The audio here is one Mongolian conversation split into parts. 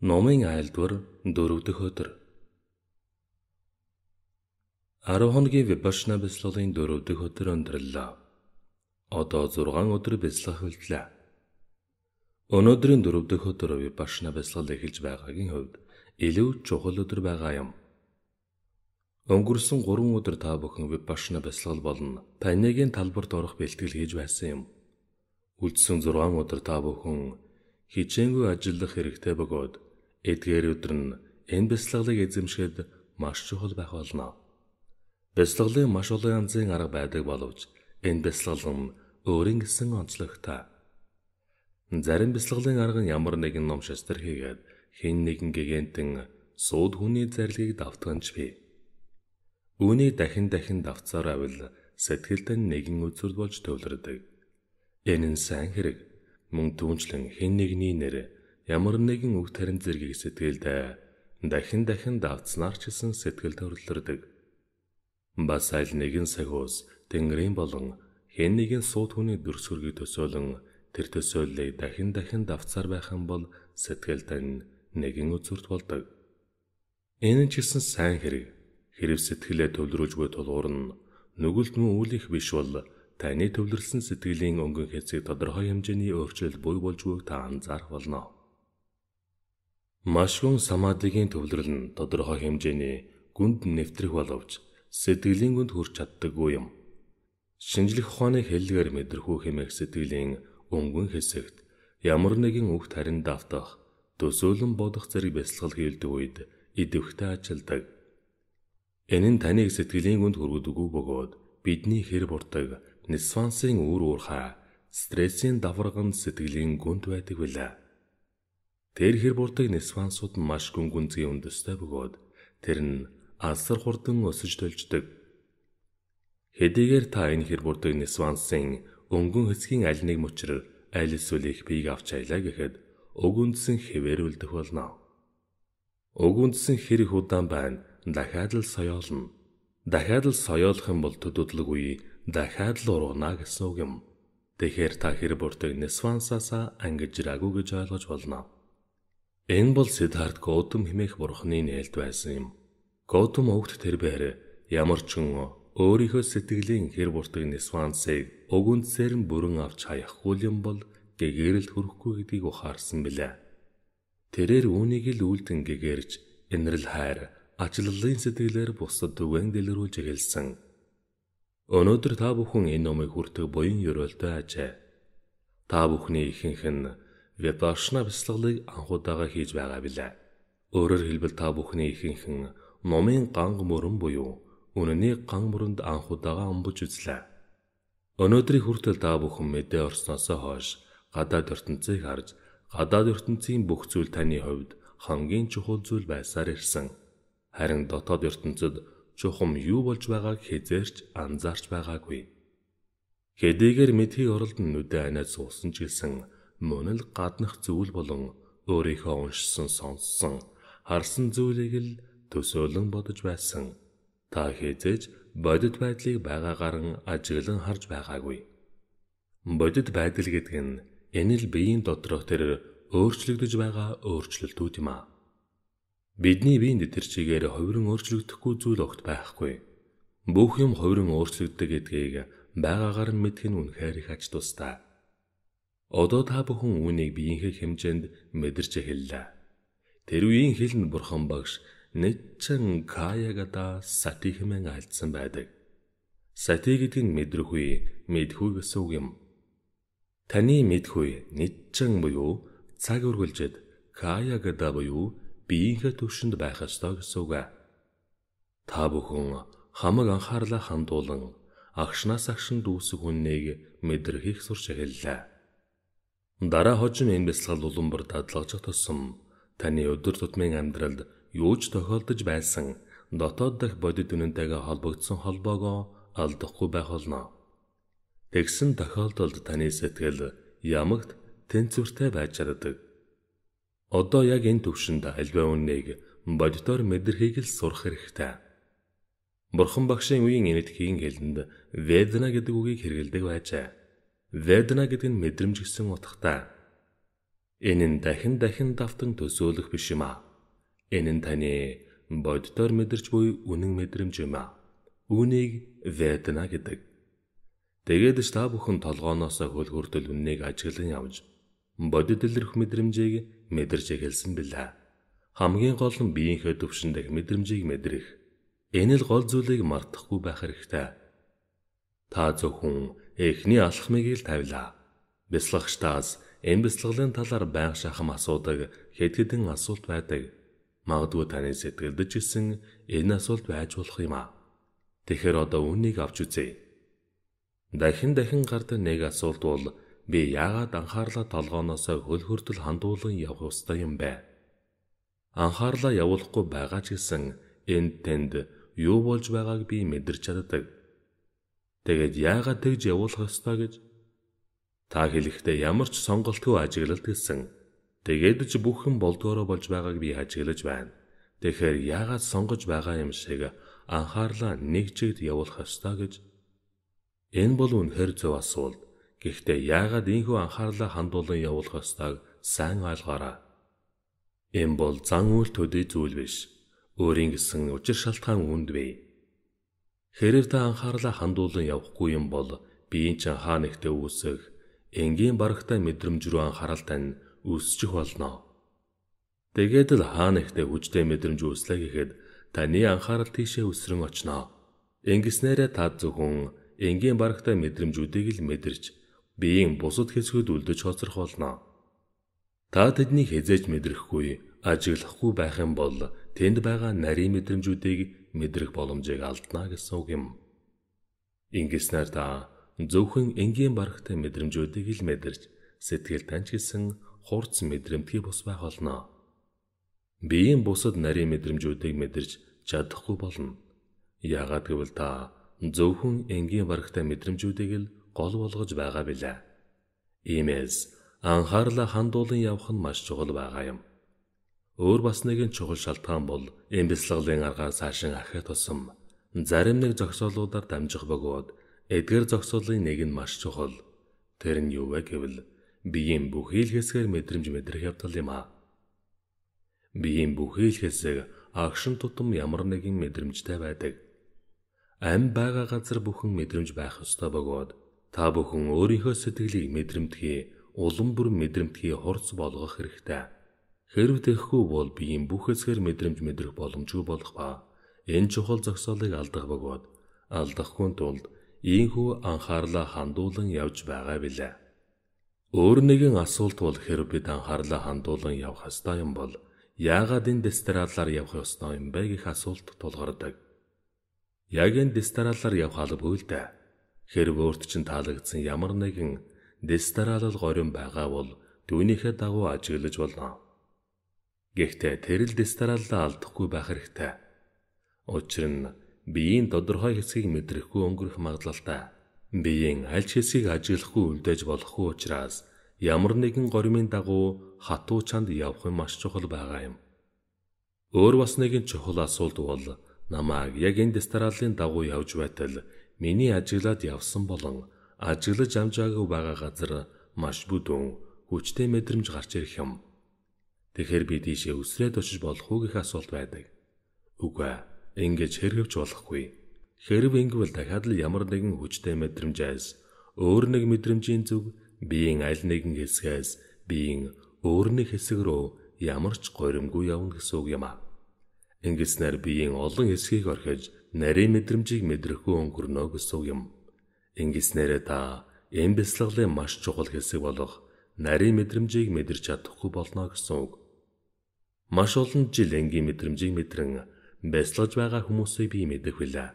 Номын айлдвар 4 дэх өдөр. 10 хоногийн випашна бяцлалын 4 дэх өдөр өндөрлөө. Одоо 6 өдөр бяцлах үлдлээ. Өнөөдрийн 4 дэх өдөр випашна бяцлал эхэлж байгаагийн хувьд илүү чухал өдөр байгаа юм. Өнгөрсөн 3 өдөр та бүхэн випашна бяцлал болон панигийн талбарт орох бэлтгэл хийж байсан юм. Үлдсэн 6 өдөр та бүхэн хичээнгүй ажиллах хэрэгтэй бөгөөд Эдгээр өдөр нь энэ бяцлаглыг эзэмшихэд маш чухал байх болно. Бяцлаглын маш олон янзын арга байдаг боловч энэ бяцлал нь өөрийн гэсэн онцлогтой. Зарим бяцлаглын арга нь ямар нэгэн ном шастар хийгээд хэн нэгэн гэгэнтэн сууд хүний зарлигийг давтганч бий. Үүний дахин дахин давцаар авил сэтгэлд нэгэн үзүрд болж төвлөрдөг. Энэ нь сайн хэрэг. Мөн түүнчлэн хэн нэгний нэр ямар нэгэн үг тарин зэргийг сэтгэлд дахин дахин давтснаарчсан сэтгэл төрлөрдөг. Бас аль нэгэн сахиус Тэнгэрийн болон хэн нэгэн сууд хүний дүрсүргийг төсөөлөн тэр төсөөллийг дахин дахин давцаар байх юм бол сэтгэлд нэгэн үзүрт болдог. Энэ ч гэсэн сайн хэрэг. Хэрв сэтгэлээ төвлөрүүлжгүй тулгуур нь нүгэлт мөн үйл их биш бол таны төвлөрсөн сэтгэлийн өнгөн хэсэг тодорхой хэмжээний өөрчлөлт буй болж байгааг та анзаарах болно. Машгун самадгийн төвлөрөл нь тодорхой хэмжээний гүнд нэвтрэх боловч сэтгэлийн гүнд хүрч чаддаггүй юм. Шинжлэх ухааны хэллэгээр мэдрэхүү хэмээх сэтгэлийн өнгөн хэсэгт ямар нэгэн үгт харин давтах, төсөөлөн бодох зэрэг бясалгал хийлдэг үед идэвхтэй ажилдаг. Энэ нь таныг сэтгэлийн гүнд хүргэдэггүй бөгөөд бидний хэр бурдаг нисвансын үүр уурхаа стрессийн даварганд сэтгэлийн гүнд байдаг билээ. Тэр хэр бурдаг нисвансууд маш гүнгүнзгий үндэстэй бөгөөд тэр нь алсар хурдан өсөж төлждөг. Хэдийгээр та энэ хэр бурдаг нисвансын өнгөн хэсгийн аль нэг мөчрөр аль эсвэл их бийг авч аялаа гэхэд үг үндсэн хэвээрүүлдэх болно. Үг үндсэн хэр их удаан байна дахиад л соёолно. Дахиад л соёолох юм бол төдөдлөггүй дахиад л ургана гэсэн үг юм. Тэгэхээр та хэр бурдаг нисвансаасаа ангижраагүй гэж ойлгож болно. Энэ бол Сидхарт Гоутам хэмээх бурхны нээлт байсан юм. Гоутам өгт тэрбээр ямар ч хүн өөрийнхөө сэтгэлийн хэр буртыг Нисвансыг өгүнцээр нь бүрэн авч хаяхгүй юм бол гэгээрэлд хүрэхгүй гэдгийг ухаарсан билээ. Тэрээр үүнийг л үлдэн гэгэрж энэрл хайр ачлалын сэтгэлээр бусад түгээн дэлгэрүүлж эхэлсэн. Өнөөдөр та бүхэн энэ номыг хүртэх буян ёроолтой ажээ. Та бүхний ихэнх нь випашна бясалгалыг анхудаага хийж байгаа билээ. Өөрөөр хэлбэл та бүхний ихэнхэн номын ганг мөрөн буюу үнэний ган мөрөнд анхудаага амбуж үзлээ. Өнөөдрийн хүртэл та бүхэн мэдээ орсноосоо хойш гадаад ертөнцийг харж, гадаад ертөнцийн бүх зүйл таны хувьд хамгийн чухал зүйл байсаар ирсэн. Харин дотоод ертөнцид чухам юу болж байгааг хязгаарч анзаарч байгаагүй. Хэдийгээр мэдхий оролд нүдэ анаа суулсан ч гэсэн мөн л гаднах зүйл болон өөрийнхөө уншсан сонссон харсан зүйлийг л төсөөлөн бодож байсан. Та хэзээ ч бодит байдлыг байгаагаар нь ажиглан харж байгаагүй. Бодит байдал гэдэг нь энэ л биеийн доторх тэр өөрчлөгдөж байгаа өөрчлөлтүүд юм аа. Бидний биед тэр чигээр ховрон өөрчлөгдөхгүй зүйл огт байхгүй. Бүх юм ховрон өөрчлөгддөг гэдгийг байгаагаар нь мэдэх нь үнэхээр их ач тустай. Одоо та бүхэн үүнийг биеийнхээ хэмжээнд мэдэрч эхэллээ. Тэр үеийн хэлн бурхан багш Нэтчэн Каягада сати хэмээн альцсан байдаг. Сати гэдэг нь мэдрэхүй, мэдхүй гэсэн үг юм. Таны мэдхүй нэтчэн буюу цаг үргэлжид Каягада буюу биеийнхээ төвшөнд байх ёстой гэсэн үг. Та бүхэн хамаг анхаарлаа хандуулан агшнаас агшин дүүсэх үннийг мэдрэхийг сурч эхэллээ. Дараа хожим энэ бясалгал улам бүр дадлагжих тусам таны өдөр тутмын амьдралд юу ч тохиолдож байсан дотоод дах бодит үнэнтэйгээ холбогдсон холбоогоо алдахгүй байх болно. Тэгсэн тохиолдолд таны сэтгэл ямагт тэнцвэртэй байж чаддаг. Одоо яг энэ төвшөнд альва үннийг бодитоор мэдрэхийг л сурах хэрэгтэй. Бурхан багшийн үеийн энэтхийн хэлэнд ведна гэдэг үгийг хэргэлдэг байжээ. Ведана гэдэг нь мэдрэмж гэсэн утгатай. Энэ нь дахин дахин давтан төсөөлөх биш юм аа. Энэ нь таны боддоор мэдэрч буй үнэн мэдрэмж юм аа. Үүнийг Ведана гэдэг. Тэгээд ч та бүхэн толгооноос хөлгөрдөл үннийг ажиглан явж бодит илрэх мэдрэмжийг мэдэрч эхэлсэн билээ. Хамгийн гол нь биеийнхээ төвшин дэх мэдрэмжийг мэдрэх. Энэ л гол зүйлийг мартахгүй байх хэрэгтэй. Та зөвхөн эхний алхмыг л тавилаа. Бяцлагчдаас энэ бяцлаглалын талаар байнга шахам асуудаг хэд хэдэн асуулт байдаг. Магадгүй таны сэтгэлдэж исэн энэ асуулт байж болох юм аа. Тэгэхээр одоо үүнийг авч үзье. Дахин дахин гардаг нэг асуулт бол би яагаад анхаарлаа толгооноосоо хөл хөртөл хандуулан явах ёстой юм бэ? Анхаарлаа явуулахгүй байгаа ч гэсэн энд тэнд юу болж байгааг би мэдэрч чаддаг. Тэгээд яагаад тэгж явуулах ёстой гэж та хэлэхдээ ямар ч сонголтгүй ажиглалт гэсэн. Тэгээд ч бүхэн болдгоро болж байгааг би ажиглаж байна. Тэгэхээр яагаад сонгож байгаа юм шиг анхаарлаа нэг чигт явуулах ёстой гэж энэ бол үнэхээр зөв асуулт. Гэхдээ яагаад ийхүү анхаарлаа хандуулан явуулах ёстойг сайн ойлгоорой. Энэ бол зан үйлт төдий зүйл биш. Өөрийн гэсэн учир шалтгаан үүнд бий. Хэрээр та анхаарлаа хандуулан явахгүй юм бол биеийн чинь хаа нэгтээ үүсэх энгийн барагтай мэдрэмж рүү анхааралтай нь өсчих болно. Тэгээд л хаа нэгтээ хүчтэй мэдрэмж үүслэх гэхэд таны анхаарал тийшээ өсрөн очно. Ингэснээрээ та зөвхөн энгийн барагтай мэдрэмжүүдийг л мэдэрч биеийн бусад хэсгүүд үлдэж хоцрох болно. Та тэднийг хязээж мэдрэхгүй, ажиглахгүй байх юм бол тэнд байгаа нарийн мэдрэмжүүдийг мэдрэх боломжийг алднаа гэсэн үг юм. Ингэснээр та зөвхөн энгийн барахтай мэдрэмжүүдийг л мэдэрч сэтгэл таньч гэсэн хурц мэдрэмтгий бус байх болно. Биеийн бусад нарийн мэдрэмжүүдийг мэдэрч чадахгүй болно. Яагаад гэвэл та зөвхөн энгийн барахтай мэдрэмжүүдийг л гол болгож байгаа билээ. Иймээс анхаарлаа хандуулан явах нь маш чухал байгаа юм. Өөр бас нэгэн чухал шалтгаан бол эмбэслэлийн аргаар цаашин ахиад тусам зарим нэг зогсоолуудаар дамжих бөгөөд эдгээр зогсоолын нэг нь маш чухал. Тэр нь юу вэ гэвэл биеийн бүхий л хэсгээр мэдрэмж мэдрэх явдал юм аа. Биеийн бүхий л хэсэг агшин тутам ямар нэгэн мэдрэмжтэй байдаг. Ам байгаа газар бүхэн мэдрэмж байх ёстой бөгөөд та бүхэн өөрийнхөө сэтгэлийг мэдрэмтгий улам бүр мэдрэмтгий хурц болгох хэрэгтэй. Хэрв тэхгүй бол биеийн бүх хэсгээр мэдрэмж мэдрэх боломжгүй болох ба энэ чухал зогсоолыг алдах бөгөөд алдахгүй тулд ийхүү анхаарлаа хандуулан явж байгаа билээ. Өөр нэгэн асуулт бол хэрв бид анхаарлаа хандуулан явах ёстой юм бол яагаад энэ дистраалаар явах ёстой юм бэ гэх асуулт тулгардаг. Яг энэ дистраалаар явхаалгүй л дээ. Хэрв өөрт чинь таалагдсан ямар нэгэн дистраалал горин байгаа бол түүнийхээ дагуу ажиглаж болно. Гэхдээ тэр л дистараллаа алдахгүй байх хэрэгтэй. Учир нь биеийн тодорхой хэсгийг мэдрэхгүй өнгөрөх магадлалтай. Биеийн аль ч хэсгийг ажиглахгүй үлдээж болохгүй учраас ямар нэгэн гормын дагуу хатуу чанд явах нь маш чухал байгаа юм. Өөр бас нэгэн чухал асуулт бол намайг яг энэ дистараллын дагуу явж байтал миний ажиглаад явсан болон ажиглаж амжаагүй байгаа газар маш бүдүүн хүчтэй мэдрэмж гарч ирэх юм. Тэгэхэр би тийшээ өсрээд очиж болох уу гэх асуулт байдаг. Үгүй ээ. Ингэж хэрэгвч болохгүй. Хэрв ингэвэл дахиад л ямар нэгэн хүчтэй мэдрэмжээс өөр нэг мэдрэмжийн зүг биеийн аль нэгэн хэсгээс биеийн өөр нэг хэсэг рүү ямар ч горимгүй явна гэсэн үг юм аа. Ингэснээр биеийн олон хэсгийг орхиж нарийн мэдрэмжийг мэдрэхгүй өнгөрнө гэсэн юм. Ингэснээр та энэ бяцлаглалын маш чухал хэсэг болох нарийн мэдрэмжийг мэдэрч чадахгүй болно гэсэн үг маш олон жил энгийн мэдрэмжийг мэдрэн бяцлаж байгаа хүмүүсийг би мэдэх билээ.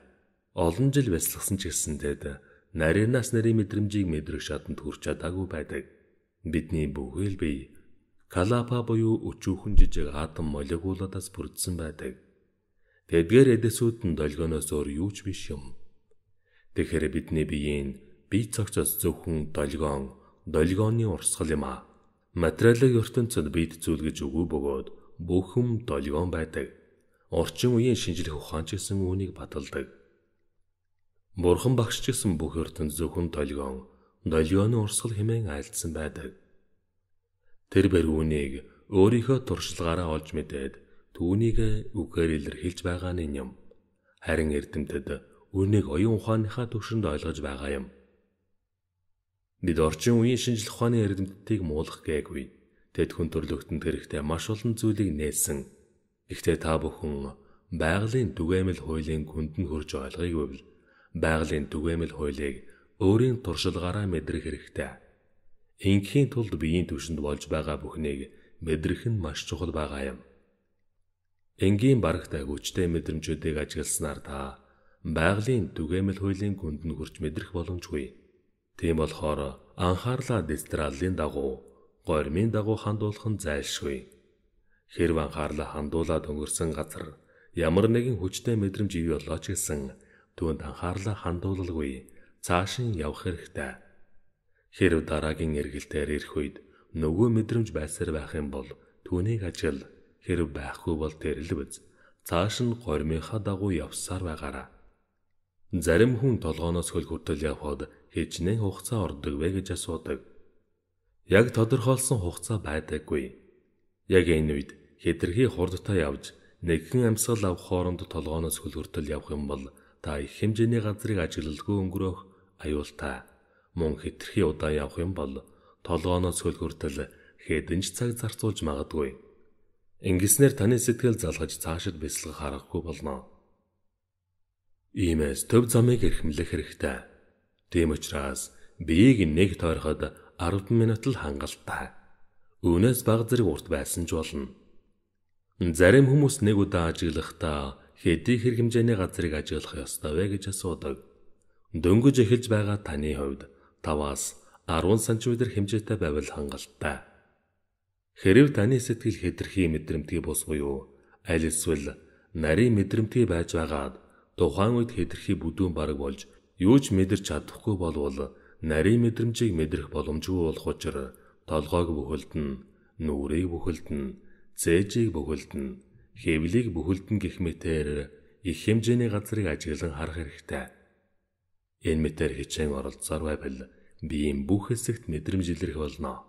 Олон жил бяцлагсан ч гэсэн тэд нарийнаас нарийн мэдрэмжийг мэдрэх шатанд хүрч чадаагүй байдаг. Бидний бүхэл бие калапа буюу өчүүхэн жижиг атом молекулуудаас бүрдсэн байдаг. Тэдгээр эдэсүүд нь долгионоос өөр юу ч биш юм. Тэгэхээр бидний биеийн бие цогцос зөвхөн долгион, долгионы урсгал юм аа. Материалын ертөнцид бид зүйл гэж үгүй бөгөөд бүхэм долгион байдаг. Орчин үеийн шинжлэх ухаан ч гэсэн үүнийг баталдаг. Бурхан багш ч гэсэн бүх ертөнд зөвхөн долгион, долгионы урсгал хэмээн айлдсан байдаг. Тэр бэргүүнийг өөрийнхөө туршлагаараа олж мэдээд түүнийг үгээр илэрхийлж байгаа нь юм. Харин эрдэмтэд үүнийг оюун ухааныхаа төвшөнд ойлгож байгаа юм. Бид орчин үеийн шинжлэх ухааны эрдэмтдийг муулах гээгүй. Тэд хүн төрлөختөнд хэрэгтэй маш олон зүйлийг нээсэн. Гэхдээ та бүхэн байгалийн түгээмэл хуулийн гүнд нь хөрж ойлгоёгүй бол байгалийн түгээмэл хуулийг өөрийн туршлагаараа мэдрэх хэрэгтэй. Ингийн тулд биеийн төвшөнд болж байгаа бүхнийг мэдрэх нь маш чухал байгаа юм. Энгийн барагтай хүчтэй мэдрэмжүүдийг ажигласнаар та байгалийн түгээмэл хуулийн гүнд нь хурж мэдрэх боломжгүй. Тийм болохоор анхаарлаа дистраллын дагуу гормын дагуу хандуулах нь зайлшгүй. Хэрв анхаарлаа хандуулаад өнгөрсөн газар ямар нэгэн хүчтэй мэдрэмж ивэ болоо ч гэсэн түүнд анхаарлаа хандуулалгүй цааш нь явах хэрэгтэй. Хэрв дараагийн эргэлтээр ирэх үед нөгөө мэдрэмж байсаар байх юм бол түүнийг ажил хэрв байхгүй бол тэрл биз. Цааш нь гормынхаа дагуу явсаар байгаарай. Зарим хүн толгооноос хөл хүртэл явход хичнээн хугацаа ордог вэ гэж асуудаг яг тодорхойлсон хугацаа байдаггүй. Яг энэ үед хэтэрхий хурдтай явж нэгэн амьсгал авах хооронд толгооноос хөлгөртөл явах юм бол та их хэмжээний газрыг ажиглалгүй өнгөрөх аюултай. Мөн хэтэрхий удаан явах юм бол толгооноос хөлгөртөл хэдэнч цаг зарцуулж магадгүй. Ингэснээр таны сэтгэл залгаж цаашид бяцлах харахгүй болно. Иймээс төв замыг эрхэмлэх хэрэгтэй. Тийм учраас биеийг нэг тойроход 10 минут л хангалттай. Үүнээс баг зэрэг урт байсан ч болно. Зарим хүмүүс нэг удаа ажиглахдаа хэдий хэрэгэмжээний газрыг ажиглах ёстой вэ гэж асуудаг. Дөнгөж эхэлж байгаа таны хувьд 5-аас 10 см хэмжээтэй байвал хангалттай. Хэрв таны сэтгэл хэтэрхий мэдрэмтгий бус буюу аль эсвэл нарийн мэдрэмтгий байж байгаад тухайн үед хэтэрхий бүдүүн бараг болж юу ч мэдэрч чадахгүй болвол нарийн мэдрэмжийг мэдрэх боломжгүй болох учраас толгойг бүхэлдэн, нүрийг бүхэлдэн, зээжийг бүхэлдэн, хэвлийг бүхэлдэн гих мэтээр их хэмжээний газрыг ажиглан харах хэрэгтэй. Энэ мэтээр хичээн оролцоор байвал биеийн бүх хэсэгт мэдрэмж илрэх болно.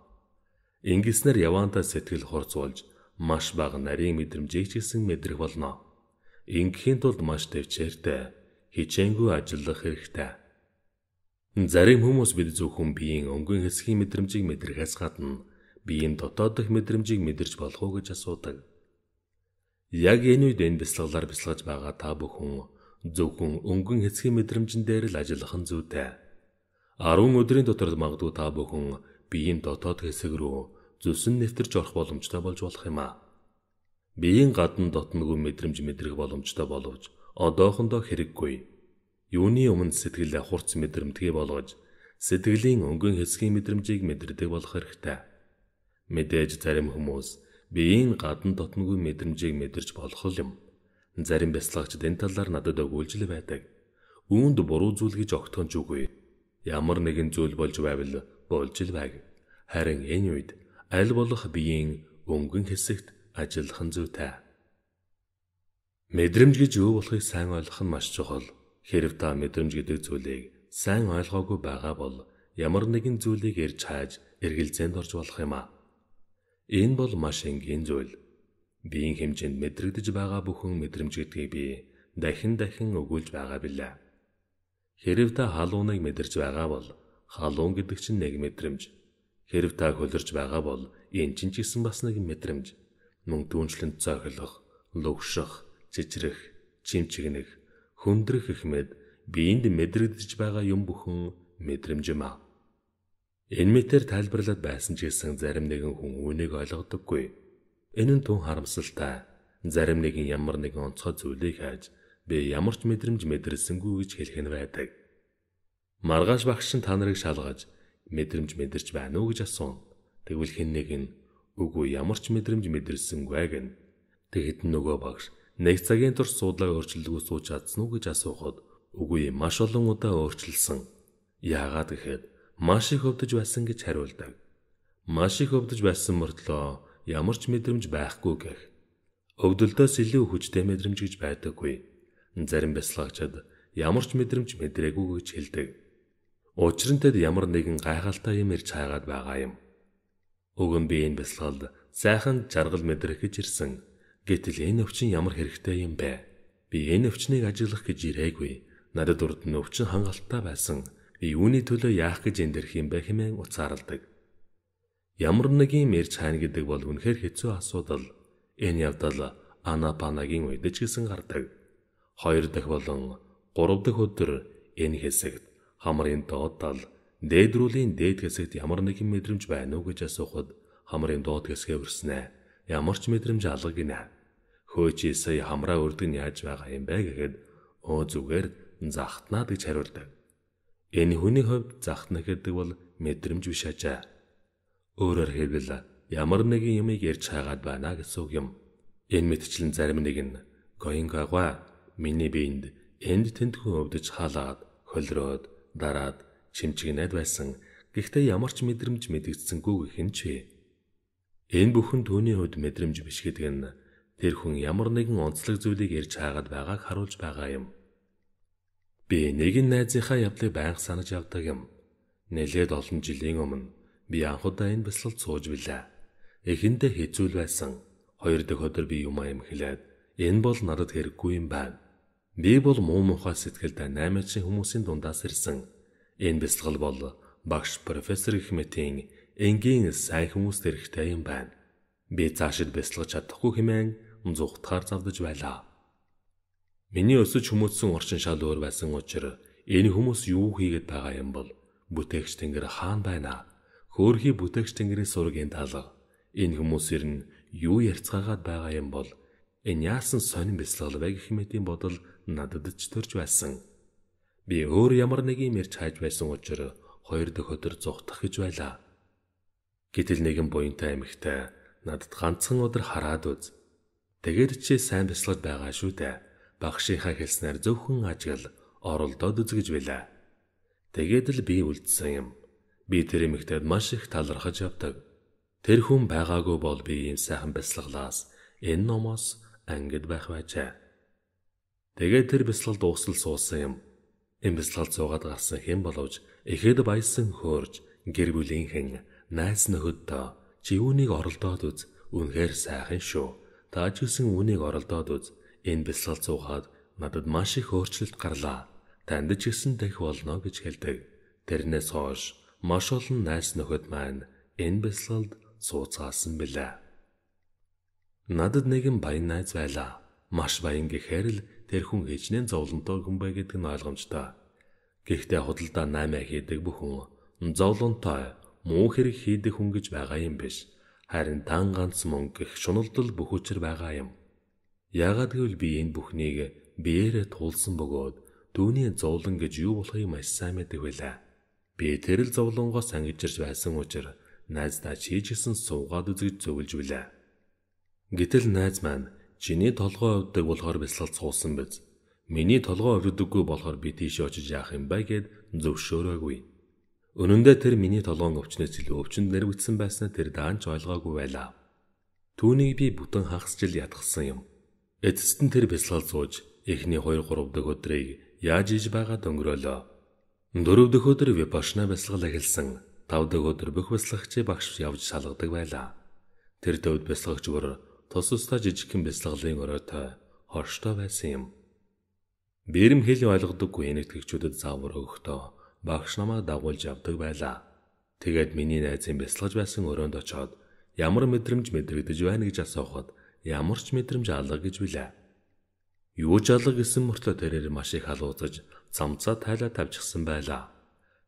Ингэснээр явандаа сэтгэл хурцуулж маш бага нарийн мэдрэмжийг ч гэсэн мэдрэх болно. Ингээхийн тулд маш төвчээртэй хичээнгүй ажиллах хэрэгтэй. Зарим хүмүүс бид зөвхөн биеийн өнгөн хэсгийн мэдрэмжийг мэдрэхээс гадна биеийн дотоодох мэдрэмжийг мэдэрч болох уу гэж асуудаг. Яг энэ үед энэ бяцлаглаар бяцлаж байгаа та бүхэн зөвхөн өнгөн хэсгийн мэдрэмжэн дээр л ажиллах нь зүйтэй. 10 өдрийн дотор магадгүй та бүхэн биеийн дотоод хэсэг рүү зүсэн нэвтэрч орох боломжтой болж болох юм аа. Биеийн гадна дотноггүй мэдрэмж мэдрэх боломжтой боловч одоохондоо хэрэггүй юуны өмнө сэтгэл хурц мэдрэмтгий болгож сэтгэлийн өнгөн хэсгийн мэдрэмжийг мэдэрдэг болох хэрэгтэй. Мэдээж зарим хүмүүс биеийн гадна дотнгүй мэдрэмжийг мэдэрч болох юм. Зарим бяцлагчд энэ талаар надад өгүүлжил байдаг. Үүнд буруу зүйл гэж огтхонч үгүй. Ямар нэгэн зүйл болж байвал болж л байг. Харин энэ үед аль болох биеийн өнгөн хэсэгт ажиллах нь зүйтэй. Мэдрэмж гэж юу болохыг сайн ойлгох нь маш чухал. Хэрв та мэдрэмж гэдэг зүйлийг сайн ойлгоогүй байгаа бол ямар нэгэн зүйлийг ирж хааж эргэлзээнд орж болох юм а. Энэ бол маш энгийн зүйл. Биеийн хэмжээнд мэдрэгдэж байгаа бүхэн мэдрэмж гэдгийг би дахин дахин өгүүлж байгаа билээ. Хэрв та халууныг мэдэрч байгаа бол халуун гэдэг чинь нэг мэдрэмж. Хэрв та хөлөрч байгаа бол энэ чинь ч гэсэн бас нэг мэдрэмж. Мөн түншлэнд цохилох, лөвшөх, жижрэх, чимчгэнэх хүндрэх хэмэд биеинд мэдрэгдэж байгаа юм бүхэн мэдрэмжмэ. Энэ мэтэр тайлбарлаад байсан ч гэсэн зарим нэгэн хүн үүнийг ойлгодоггүй. Энэ нь тун харамсалтай. Зарим нэгэн ямар нэгэн онцгой зүйлийг хайж би ямар ч мэдрэмж мэдрэлсэнгүй гэж хэлэх нь байдаг. Маргааш багш нь та нарыг шалгаж мэдрэмж мэдэрч байна уу гэж асуув. Тэгвэл хэн нэг нь үгүй ямар ч мэдрэмж мэдрэлсэнгүй гэн. Тэгэхэд нөгөө багш нэг цагийн турш суудлага өөрчлөлгүй сууж чадсан уу гэж асуухад үгүй маш олон удаа өөрчлөсөн. Яагаад гэхэд маш их өвдөж байсан гэж хариулдаг. Маш их өвдөж байсан мөртлөө ямар ч мэдрэмж байхгүй гэх. Өвдөлтөөс илүү хүчтэй мэдрэмж гэж байдаггүй. Зарим бяцлагчид ямар ч мэдрэмж мэдрээгүй гэж хэлдэг. Учир нь тэд ямар нэгэн гайхалтай юм ирж хайгаад байгаа юм. Өгөн би энэ бяцлагд сайхан жаргал мэдрэх гэж ирсэн Гэтэл энэ өвчин ямар хэрэгтэй юм бэ? Би энэ өвчнийг ажиглах гэж ирээгүй. Надад урд нь өвчин хангалттай байсан. Би үүний төлөө яах гэж эндэрх юм бэ хэмээн уцаарладаг. Ямар нэг юм ирж хайна гэдэг бол үнэхээр хэцүү асуудал. Энэ явдал анапанагийн үед ч гэсэн гардаг. Хоёр дахь болон гурав дахь өдөр энэ хэсэгт хамрын доод тал дээдрүүлийн дээд хэсэгт ямар нэгэн мэдрэмж байна уу гэж асуухад хамрын доод хэсгээ өрснэ. Ямар ч мэдрэмж алга гинэ хөөч сая хамраа өрдөг нь яаж байгаа юм бэ гэхэд өө зүгээр захтнаа гэж хариулдаг. Энэ хүний хувьд захтна гэдэг бол мэдрэмж биш ажээ. Өөрөөр хэлбэл ямар нэгэн юмыг ярьж хаагаад байна гэсэн үг юм. Энэ мэтчлэн зарим нэг нь Гоингага миний биед энд тентхэн өвдөж хаалаад холроод дараад чимчгнээд байсан. Гэхдээ ямар ч мэдрэмж мэдэгдсэнгүй гэх нь ч вэ. Энэ бүхэн түүний хувьд мэдрэмж биш гэдэг нь тэр хүн ямар нэгэн онцлог зүйлийг ирж хаагаад байгааг харуулж байгаа юм. Би нэгэн найзынхаа явдлыг байнга санаж явдаг юм. Нэлээд олон жилийн өмнө би анхудаа энэ бясалт сууж билээ. Эхэндээ хэцүү байсан. Хоёр дахь өдөр би юм аим хэлээд энэ бол надад хэрэггүй юм байна. Би бол муу мухай сэтгэлд наймаачийн хүмүүсийн дундаас ирсэн. Энэ бясалгал бол багш профессор Хэмэтийн энгийн сайн хүмүүст хэрэгтэй юм байна. Би цаашид бясалгаж чадахгүй хэмээн зугтаар завдж байлаа. Миний өсөж хүмүүцсэн орчин шал өөр байсан учраас энэ хүмүүс юу хийгээд байгаа юм бол бүтээгч тэнгэр хаан байна. Хөөрхий бүтээгч тэнгэрийн сургийн даалга. Энэ хүмүүс ер нь юу ярьцгаагаад байгаа юм бол энэ яасан сонин бэлсэл вэ гэх мэтийн бодол надад ч төрж байсан. Би өөр ямар нэг юм ярьж хайж байсан учраас хоёр дахь өдөр зугтах гэж байлаа. Гэтэл нэгэн буянтай эмэгтэй надад ганцхан өдөр хараад үз Тэгэр чи сайн бяцлагд байгаа шүү дээ. Багшийнхаа хэлснээр зөвхөн ажил оролдоод үзгэж байлаа. Тэгээд л би үлдсэн юм. Би тэр эмэгтэйд маш их талархаж явдаг. Тэр хүн байгаагүй бол би ийм сайхан бяцлаглаас энэ номоос ангид байх байжээ. Тэгээд тэр бяцлал дуусал суусан юм. Энэ бяцлал цуугаад гарсан хэн боловч ихэд баясан хөөрж гэр бүлийнхэн найс нөхөддөө чи юунийг оролдоод үз үнэхээр сайхан шүү Та ч гэсэн үүнийг оролдоод үз. Энэ бэлсгал цуугаад надад маш их өөрчлөлт гарлаа. Танд ч гэсэн дэх болно гэж хэлдэг. Тэрнээс хойш маш олон найз нөхөд маань энэ бэлсгалд сууцаасан билээ. Надад нэгэн баян найз байлаа. Маш баян гэхээр л тэр хүн хичнээн зовлонтой хүн бай гэдэг нь ойлгомжтой. Гэхдээ худалдаа 8 хийдэг бүхэн зовлонтой муу хэрэг хийдэг хүн гэж байгаа юм биш харин тан ганц мөн гэх шуналдал бөхөчр байгаа юм. Яагаад гэвэл би энэ бүхнийг биеэрээ туулсан бөгөөд түүний зовлон гэж юу болохыг маш сайн мэддэг байлаа. Би тэр л зовлонгоос ангижирч байсан учраас найздаа чийжсэн суугаад үзэж зөвлөж билээ. Гэтэл найз маань чиний толгой өвдөг болохоор бясалгал цуулсан биз. Миний толгой өвдөггүй болохоор би тийш очиж яах юм бэ гэд зөвшөөрөөгүй. Үнэн дээр тэр миний толгоон өвчнөөс илүү өвчнд нэрвэгдсэн байснаа тэр даанч ойлгоогүй байлаа. Түүнийг би бүтэн хагас жил ядгсан юм. Эцэст нь тэр бяцлал сууж эхний 2 3 дэх өдрийг яаж иж байгаа дөнгөрөөлөө. 4 дэх өдөр випашна бяцлал эхэлсэн. 5 дэх өдөр бүх бяцлагч багш явж салгадаг байлаа. Тэр төвд бяцлагч бүр тус тусдаа жижигхэн бяцлаглын өрөөтэй хорштой байсан юм. Бэрэм хэл ойлгодоггүй нэгтгэгчүүдэд заавар өгөхдөө багш намайг дагуулж явдаг байлаа. Тэгээд миний найз юм бяцлаж байсан өрөөнд очоод ямар мэдрэмж мэдрэгдэж байна гэж асуухад ямар ч мэдрэмж алга гэж билээ. Юу ч алга гэсэн мөртлөө тэрээр машийг халуузаж цамцаа тайлаа тавьчихсан байлаа.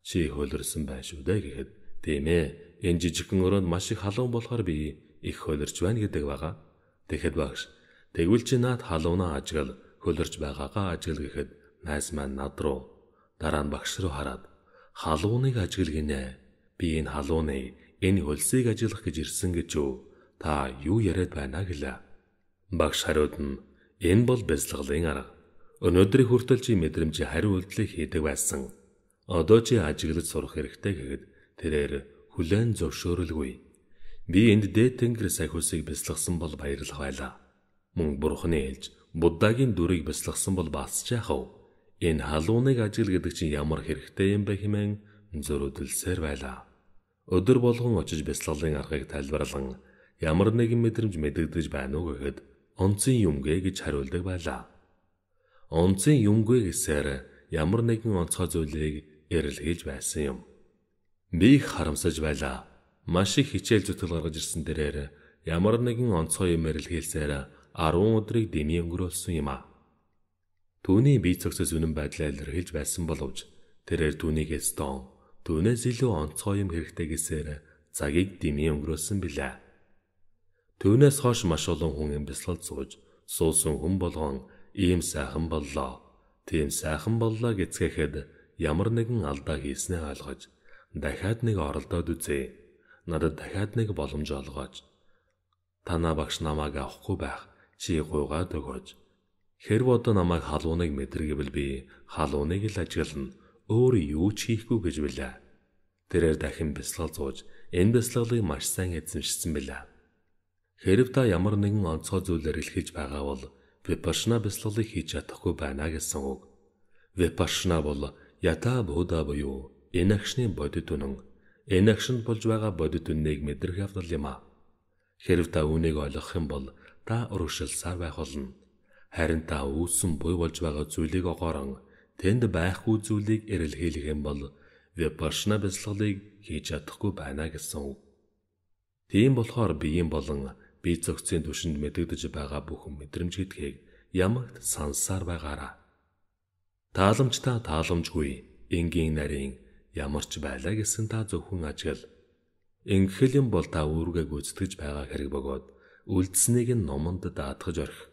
Чи хөлөрсөн байна шүү дээ гэхэд тийм ээ энэ жижигхэн өрөөнд маш их халуун болохоор би их хөлөрч байна гэдэг байгаа. Тэгэхэд багш тэгвэл чи наад халуунаа ажгал хөлөрч байгаагаа ажгал гэхэд найз маань над руу Дараа нь багш руу хараад халууныг ажиглэгнэ. Би энэ халууны энэ хөлсийг ажиллах гэж ирсэн гэж үү? Та юу яриад байна гэлээ. Багш хариуд нь энэ бол бэлсгэлгийн арга. Өнөөдрийн хүртэл чи мэдрэмж хариу үйлдэлийг хийдэг байсан. Одоо чи ажиглаж сурах хэрэгтэй гэхэд тэрээр хүлэн зөвшөөрөлгүй. Би энд дээд тэнгэр сахиусыг бэлсгэсэн бол баярлах байлаа. Мөн бурхны ээлж Буддагийн дүрийг бэлсгэсэн бол бас чаах уу? Энэ халууныг ажил гэдэг чинь ямар хэрэгтэй юм бэ хэмээн зөрүүдэлсээр байлаа. Өдөр болгон очиж бяцлаглалын аргыг тайлбарлан ямар нэгэн мэдрэмж мэдэгдэж байна уу гэхэд онцгийн юмгээ гэж хариулдаг байлаа. Онцгийн юмгүй гэсээр ямар нэгэн онцгой зүйлийг эрэлхийлж байсан юм. Би их харамсаж байлаа. Маш их хичээл зүтгэл гаргаж ирсэн дээрээр ямар нэгэн онцгой юм эрэлхийлсээр 10 өдрийг дэмий өнгөрүүлсэн юм аа. Түүний бие зөксөс үнэн байдлаа илэрхийлж байсан боловч тэрээр түүнийг Эстон түүнээс илүү онцгой юм хэрэгтэй гэсээр цагийг дэмий өнгөрөөсөн билээ. Түүнээс хойш маш олон хүн амьсгалд сууж суусан хүн болгон ийм сайхан боллоо. Тийм сайхан боллоо гэцгээхэд ямар нэгэн алдаа хийснээ ойлгож дахиад нэг оролдоод үзье. Надад дахиад нэг боломж олгооч. Танаа багш намааг авахгүй байх. Чи гуйгаад өгөөч Хэрв одоо намайг халууныг мэдэргэвэл би халууныг л ажиглана. Өөр юу ч хийхгүй гэж билээ. Тэрээр дахин бяцлал зууж энэ бяцлагыг маш сайн эзэмшсэн билээ. Хэрв та ямар нэгэн онцгой зүйлээр илхэж байгаа бол випашна бяцлагыг хийж чадахгүй байна гэсэн үг. Випашна бол ята буда буюу инакшны бодит үнэн. Инакшнд болж байгаа бодит үннийг мэдрэх явдал юм а. Хэрв та үүнийг ойлгох юм бол та өрөвшилсаар байх болно Харин та үүсэн буй болж байгаа зүйлийг огоорон тэнд байхгүй зүйлийг эрэлхийлэх юм бол випашна бясалгалыг хийж чадахгүй байна гэсэн үг. Тийм болохоор биеийн болон бие зохицын түвшинд мэдэгдэж байгаа бүхэн мэдрэмж гэдгийг ямагт сансаар байгаараа. Тааламжтай тааламжгүй энгийн нарийн ямар ч байлаа гэсэн та зөвхөн ажигл. Ингэхэл юм бол та үүргээ гүйцэтгэж байгаа хэрэг бөгөөд үлдсэнийг нь номонд даатгаж орхих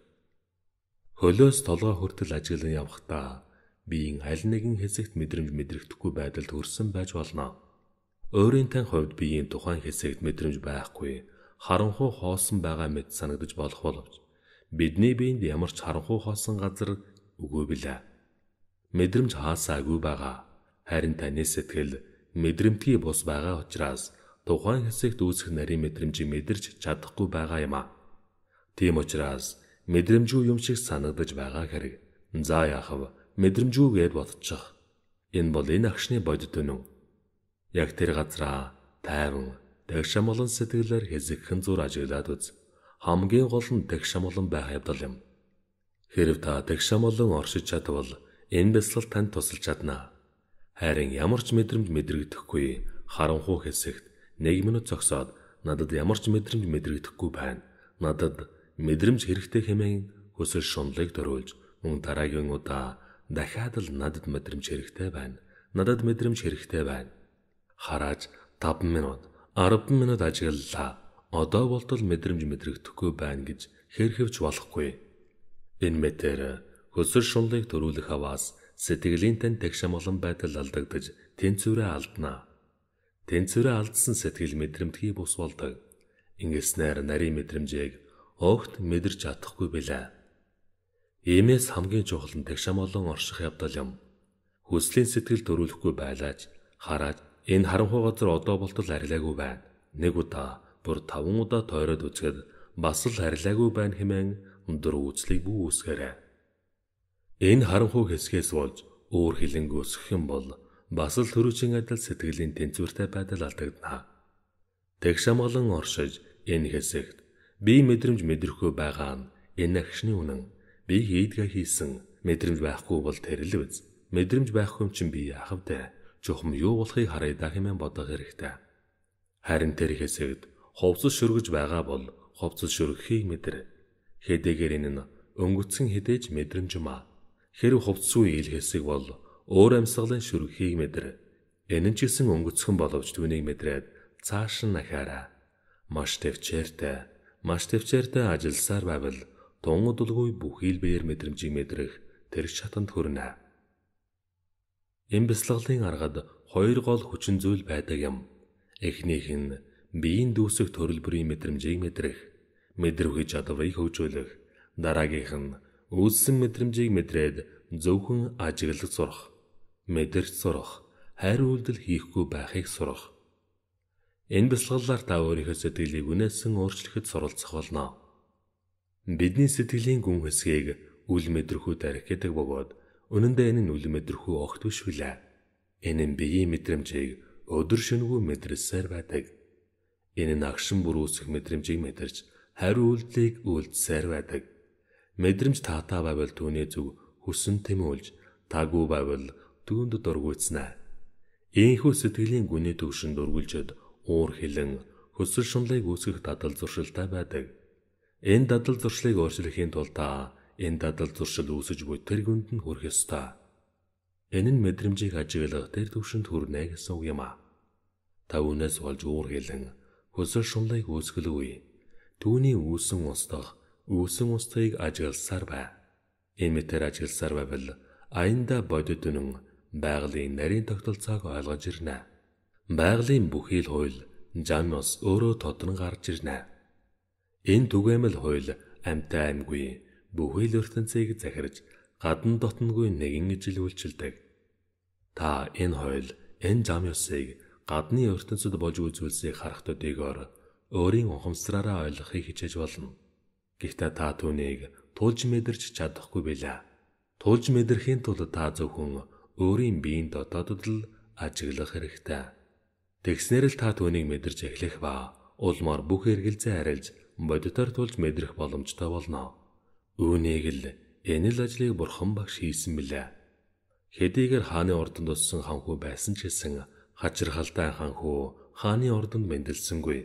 Хөлөөс толгой хүртэл ажиглан явхдаа биеийн аль нэгэн хэсэгт мэдрэмж мэдрэгдэхгүй байдалд өрсөн байж болно. Өөрийнхөө хувьд биеийн тухайн хэсэгт мэдрэмж байхгүй харанхуй хоосон байгаа мэд санагдаж болох боловч бидний биед ямар ч харанхуй хоосон газар үгүй билээ. Мэдрэмж хаасаагүй байгаа. Харин таны сэтгэл мэдрэмтгий бус байгаа учраас тухайн хэсэгт үүсэх нарийн мэдрэмжийг мэдэрч чадахгүй байгаа юм а. Тийм учраас мэдрэмжгүй юм шиг санагдаж байгаа хэрэг. За яахав мэдрэмжгүй гэд бодчих. Энэ бол энэ агшны бодит үнэн. Яг тэр газраа тайван тагшамлан сэтгэлээр хэзэгхэн зур ажиглаад үз. Хамгийн гол нь тагшамлан байх явдал юм. Хэрв та тагшамлан оршиж чадвал энэ бясалгал танд тусалж чадна. Харин ямар ч мэдрэмж мэдрэгдэхгүй харанхуй хэсэгт 1 минут зогсоод надад ямар ч мэдрэмж мэдрэгдэхгүй байна. Надад мэдрэмж хэрэгтэй хэмээн хүсэл шунлыг төрүүлж мөн дараагийн удаа дахиад л надад мэдрэмж хэрэгтэй байна. Надад мэдрэмж хэрэгтэй байна. Хараач 5 минут 10 минут ажиглалаа. Одоо болтол мэдрэмж мэдрэгдэхгүй байна гэж хэрхэвч болохгүй. Энэ мэтэр хүсэл шунлыг төрүүлэх аваас сэтгэлийн тань тагшамглан байдал алдагдаж тэнцвэрээ алднаа. Тэнцвэрээ алдсан сэтгэл мэдрэмтгий бус болдог. Ингэснээр нарийн мэдрэмжийг огт мэдэрч чадахгүй билээ. Иймээс хамгийн чухал нь тагшам олон орших явдал юм. Хүслийн сэтгэл төрүүлэхгүй байлаач хараад энэ харанхуй газар одоо болтол арилаагүй байна. Нэг удаа бүр 5 удаа тойроод үзэхэд бас л арилаагүй байна хэмээн дөрөв үзлийг бүүсгээрээ. Энэ харанхуй хэсгээс болж өөр хилэнг өсөх юм бол бас л төрүүчийн адил сэтгэлийн тэнцвэртэй байдал алдагдана. Тэгшамглан оршиж энэ хэсэгт Би мэдрэмж мэдрэхөө байгаа нь энэ агшны үнэн. Би хийдгээ хийсэн мэдрэмж байхгүй бол тэр л биз. Мэдрэмж байхгүй юм чинь би яах вэ? Чухам юу болохыг харъя да хэмээн бодох хэрэгтэй. Харин тэр хэсэгт ховцос шүргэж байгаа бол ховцос шүргэхийг мэдэр. Хэдэгээр энэ нь өнгөцсөн хідэж мэдрэмж юм аа. Хэрв хувцсгүй ил хэсэг бол өөр амьсгалын шүргэхийг мэдэр. Энэ нь ч гэсэн өнгөцсөн боловч түүнийг мэдрээд цааш нь ахаараа маш төвчээртэй маш төвчээртэй ажилласаар байвал тун удалгүй бүхий л биеэр мэдрэмжийг мэдрэх тэрэг шатанд хүрнэ. Энэ бяцлаглалын аргад хоёр гол хүчин зүйл байдаг юм. Эхнийх нь биеийн дүүсэх төрөл бүрийн мэдрэмжийг мэдрэх, мэдрэмжийн чадварыг хөгжүүлэх. Дараагийнх нь үүссэн мэдрэмжийг мэдрээд зөвхөн ажиглах сурах, мэдэрч сурах, хайр үйлдэл хийхгүй байхыг сурах. Энэ бясалгалаар та өөрийнхөө сэтгэлийг үнэсэн өөрчлөхөд суралцах болно. Бидний сэтгэлийн гүн хэсгийг үл мэдрхүү тарих гэдэг бөгөөд үнэн дээр энэ нь үл мэдрхүү огт биш үлээ. Энэ нь биеийн мэдрэмжийг өдөр шөнөгүй мэдрэлсээр байдаг. Энэ нь агшин бүрүүсэх мэдрэмжийг мэдэрч хариу үйлдэлийг үйлдсээр байдаг. Мэдрэмж таатай байвал түүний зүг хүсэн тэмүүлж таагүй байвал түүнд дургуйцнаа. Ийхүү сэтгэлийн гүний төвшөнд дургуулжод уур хилэн хөсөл шунлыг үүсгэх дадал зуршилтай байдаг. Энэ дадал зуршлыг өөрчлөхийн тулд энэ дадал зуршил үүсэж буй тэр гүнд нь хүрэх ёстой. Энэ нь мэдрэмжийг ажиглах тэр төвшөнд хүрнэ гэсэн үг юм а. Та өнөөс болж уур хилэн хөсөл шунлыг үүсгэлгүй. Түүний үүсэн устдах үүсэн устыг ажигласаар бай. Энэ мэтэр ажигласаар байвал аянда бодит үнэн байгалийн нарийн тогтолцоог ойлгож ирнэ байгалийн бүхий л хууль Жанос өөрөө тодрон гарч ирнэ. Энэ түгээмэл хууль амьтаа амьгүй бүхий л ертөнцийг захирж гадна дотнгүй нэгэн ижил үйлчилдэг. Та энэ хууль энэ Жаносыг гадны ертөнцид болж үзүүлсийг харах төдийгөр өөрийн ухамсараараа ойлгохыг хичээж болно. Гэхдээ та түүнийг тулж мэдэрч чадахгүй байлаа. Тулж мэдэрхийн тулд та зөвхөн өөрийн биеийн дотоодд л ажиглах хэрэгтэй. Тэгснэр л та түүнийг мэдэрч эхлэх ба улмаар бүх эргэлзээ арилж бодитоор тулж мэдрэх боломжтой болно. Үүнийг л энэ л ажлыг бурхан багш хийсэн билээ. Хэдийгээр хааны ордонд өссөн ханхүү байсан ч гэсэн хачирхалтай ханхүү хааны ордонд мэндэлсэнгүй.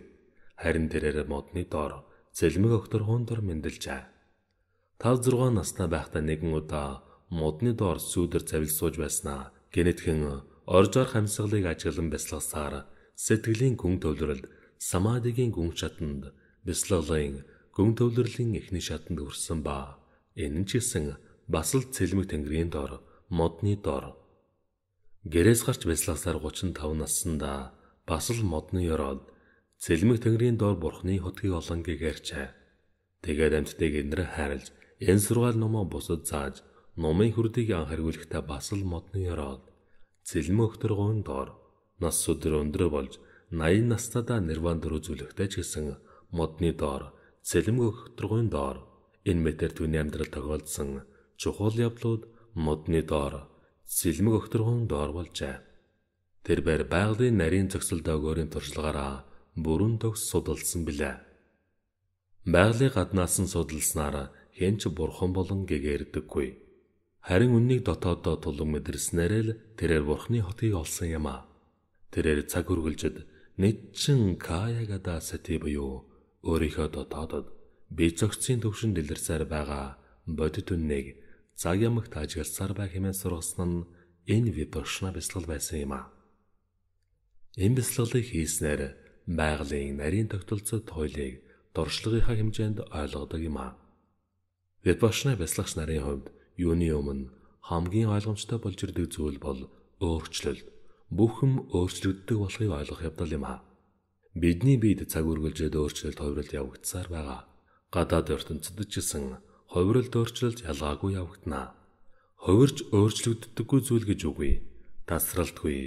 Харин тэрээр модны дор зэлмэг октор хуундор мэндэлжээ. 5-6 настай байхдаа нэгэн удаа модны дор сүүдэр завилсууж байснаа гэнэтхэн оржоор хамсгалыг ажиглан бясалгасаар сэтгэлийн гүн төвлөрөлд самадигийн гүн шатанд бясалгалын гүн төвлөрлийн эхний шатанд хүрсэн ба энэ ч гэсэн бас л цэлмэг тэнгэрийн дор модны дор гэрээс гарч бясалгасаар 35 наснда бас л модны ёроод цэлмэг тэнгэрийн дор бурхны хотгийг олон гэгэрчээ. Тэгээд амтдыг энэр хайрлж энэ сургаал номоо бусад зааж номын хүрдийг анхааргуулахдаа бас л модны ёроод Цэлмэ өгтөргөн доор нас өдөр өндрөө болж 80 настайдаа нирванд өрөзүүлэхтэй ч гэсэн модны доор цэлмэ өгтөргөн доор энэ мэтэр түүний амьдрал тохиолдсон чухал явдлууд модны доор цэлмэ өгтөргөн доор болжээ. Тэр бэр байгалийн нарийн зөксөл дөөгөрийн туршлагаараа бүрэн төгс судалсан билээ. Байгалийн гаднаас нь судалснаар хэн ч бурхан болон гэгэрдэггүй. Харин үннийг дотооддоо тулан мэдэрснээр л тэрээр бурхны хотыг олсон юм а. Тэрээр цаг үргэлжид нийт чин Каягада сати буюу өөрийнхөө дотоодод бие зохицын төвшин дэлгэрсээр байгаа бодит үннийг цаг ямагт ажигласаар байх хэмээн сургасан нь энэ випашна бяцлал байсан юм а. Энэ бяцлагыг хийснээр байгалийн нарийн тогтолцоо тойлыг дуршлагынхаа хэмжээнд ойлгодог юм а. Випашна бяцлагч нарын хувьд Юуны өмнө хамгийн ойлгомжтой болж ирдэг зүйл бол өөрчлөлт. Бүхэн өөрчлөгддөг болохыг ойлгох явдал юм аа. Бидний биед цаг үргэлжлээд өөрчлөлт ховролд явагдсаар байгаа. Гадаад ертөнцид ч гэсэн ховролд өөрчлөлт ялгаагүй явагдана. Ховирч өөрчлөгддөггүй зүйл гэж үгүй. Тасралтгүй,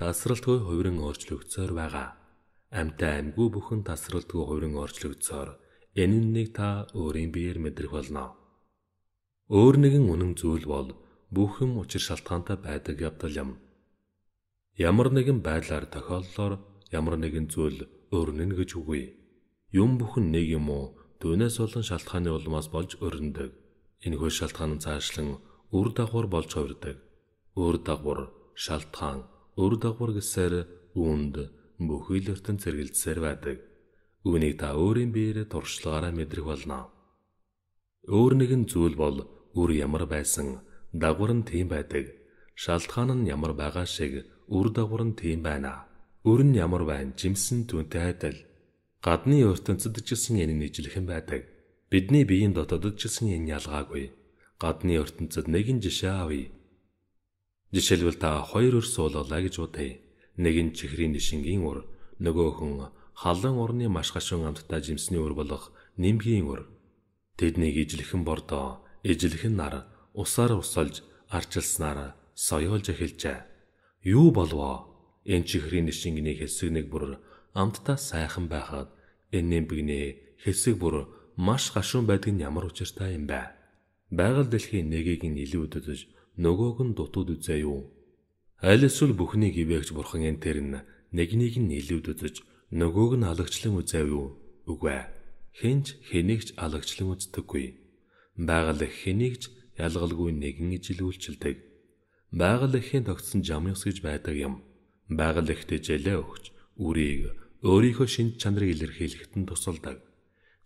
тасралтгүй хувирын өөрчлөгдсөөр байгаа. Амьтаа амьгүй бүхэн тасралтгүй хувирын өөрчлөгдсөөр энэ нь нэг та өөрийн биеэр мэдрэх болно. Өөр нэгэн үнэн зүйл бол бүхэн учир шалтгаантай байдаг явдал юм. Ямар нэгэн байдлаар тохиоллоор ямар нэгэн зүйл өрнөн гэж үгүй. Юм бүхэн нэг юм уу? Түүнээс болон шалтгааны улмаас болж өрнөдөг. Энэхүү шалтгаан нь цаашлан үр дагавар болж хувирдаг. Үр дагавар, шалтгаан, үр дагавар гэсээр үүнд бүхий л ертөнц зэргэлдсээр байдаг. Үүнийг та өөрийн биеэрээ туршлагаараа мэдрэх болно. Өөр нэгэн зүйл бол үр ямар байсан дагвар нь тийм байдаг. Шалтгаан нь ямар байгаа шиг үр дагвар нь тийм байна. Үр нь ямар байна? Жимсэн түүнтэй адил. Гадны ертөнцид ч гэсэн энэ нийжлэхэн байдаг. Бидний биеийн дотоод ч гэсэн энэ ялгаагүй. Гадны ертөнцид нэгэн жишээ авъя. Жишээлбэл та хоёр өр суулгалаа гэж бодъё. Нэг нь чихрийн нишингийн үр, нөгөө хүн халуун урны маш гашуун амттай жимсний үр болох нимгийн үр. Тэднийг ижлэхэн бордоо Ижлэхэн нар усаар усолж арчилснаар соёолж эхэлжээ. Юу болвоо? Эн чихрийн шингэний хэсэг нэг бүр амттай сайхан байхад энэ бэгний хэсэг бүр маш гашуун байдг нь ямар учиртай юм бэ? Байгаль дэлхийн нэгийг нь илүү өдөж нөгөөг нь дутууд үзээ юу? Аль эсвэл бүхнийг ивэгж бурхан энэ төр нь нэгнийг нь илүү өдөж нөгөөг нь алагчлан үзээв үү? Үгүй ээ. Хинч хэнийгч алагчлан үздэггүй. Байгаль хэнийг ч ялгалгүй нэгэн ижил үйлчилдэг. Байгаль эхийн тогтсон зам ёс гэж байдаг юм. Байгаль эхтэй жэлээ өгч үрийг өөрийнхөө шинж чанарыг илэрхийлэхэд нь тусалдаг.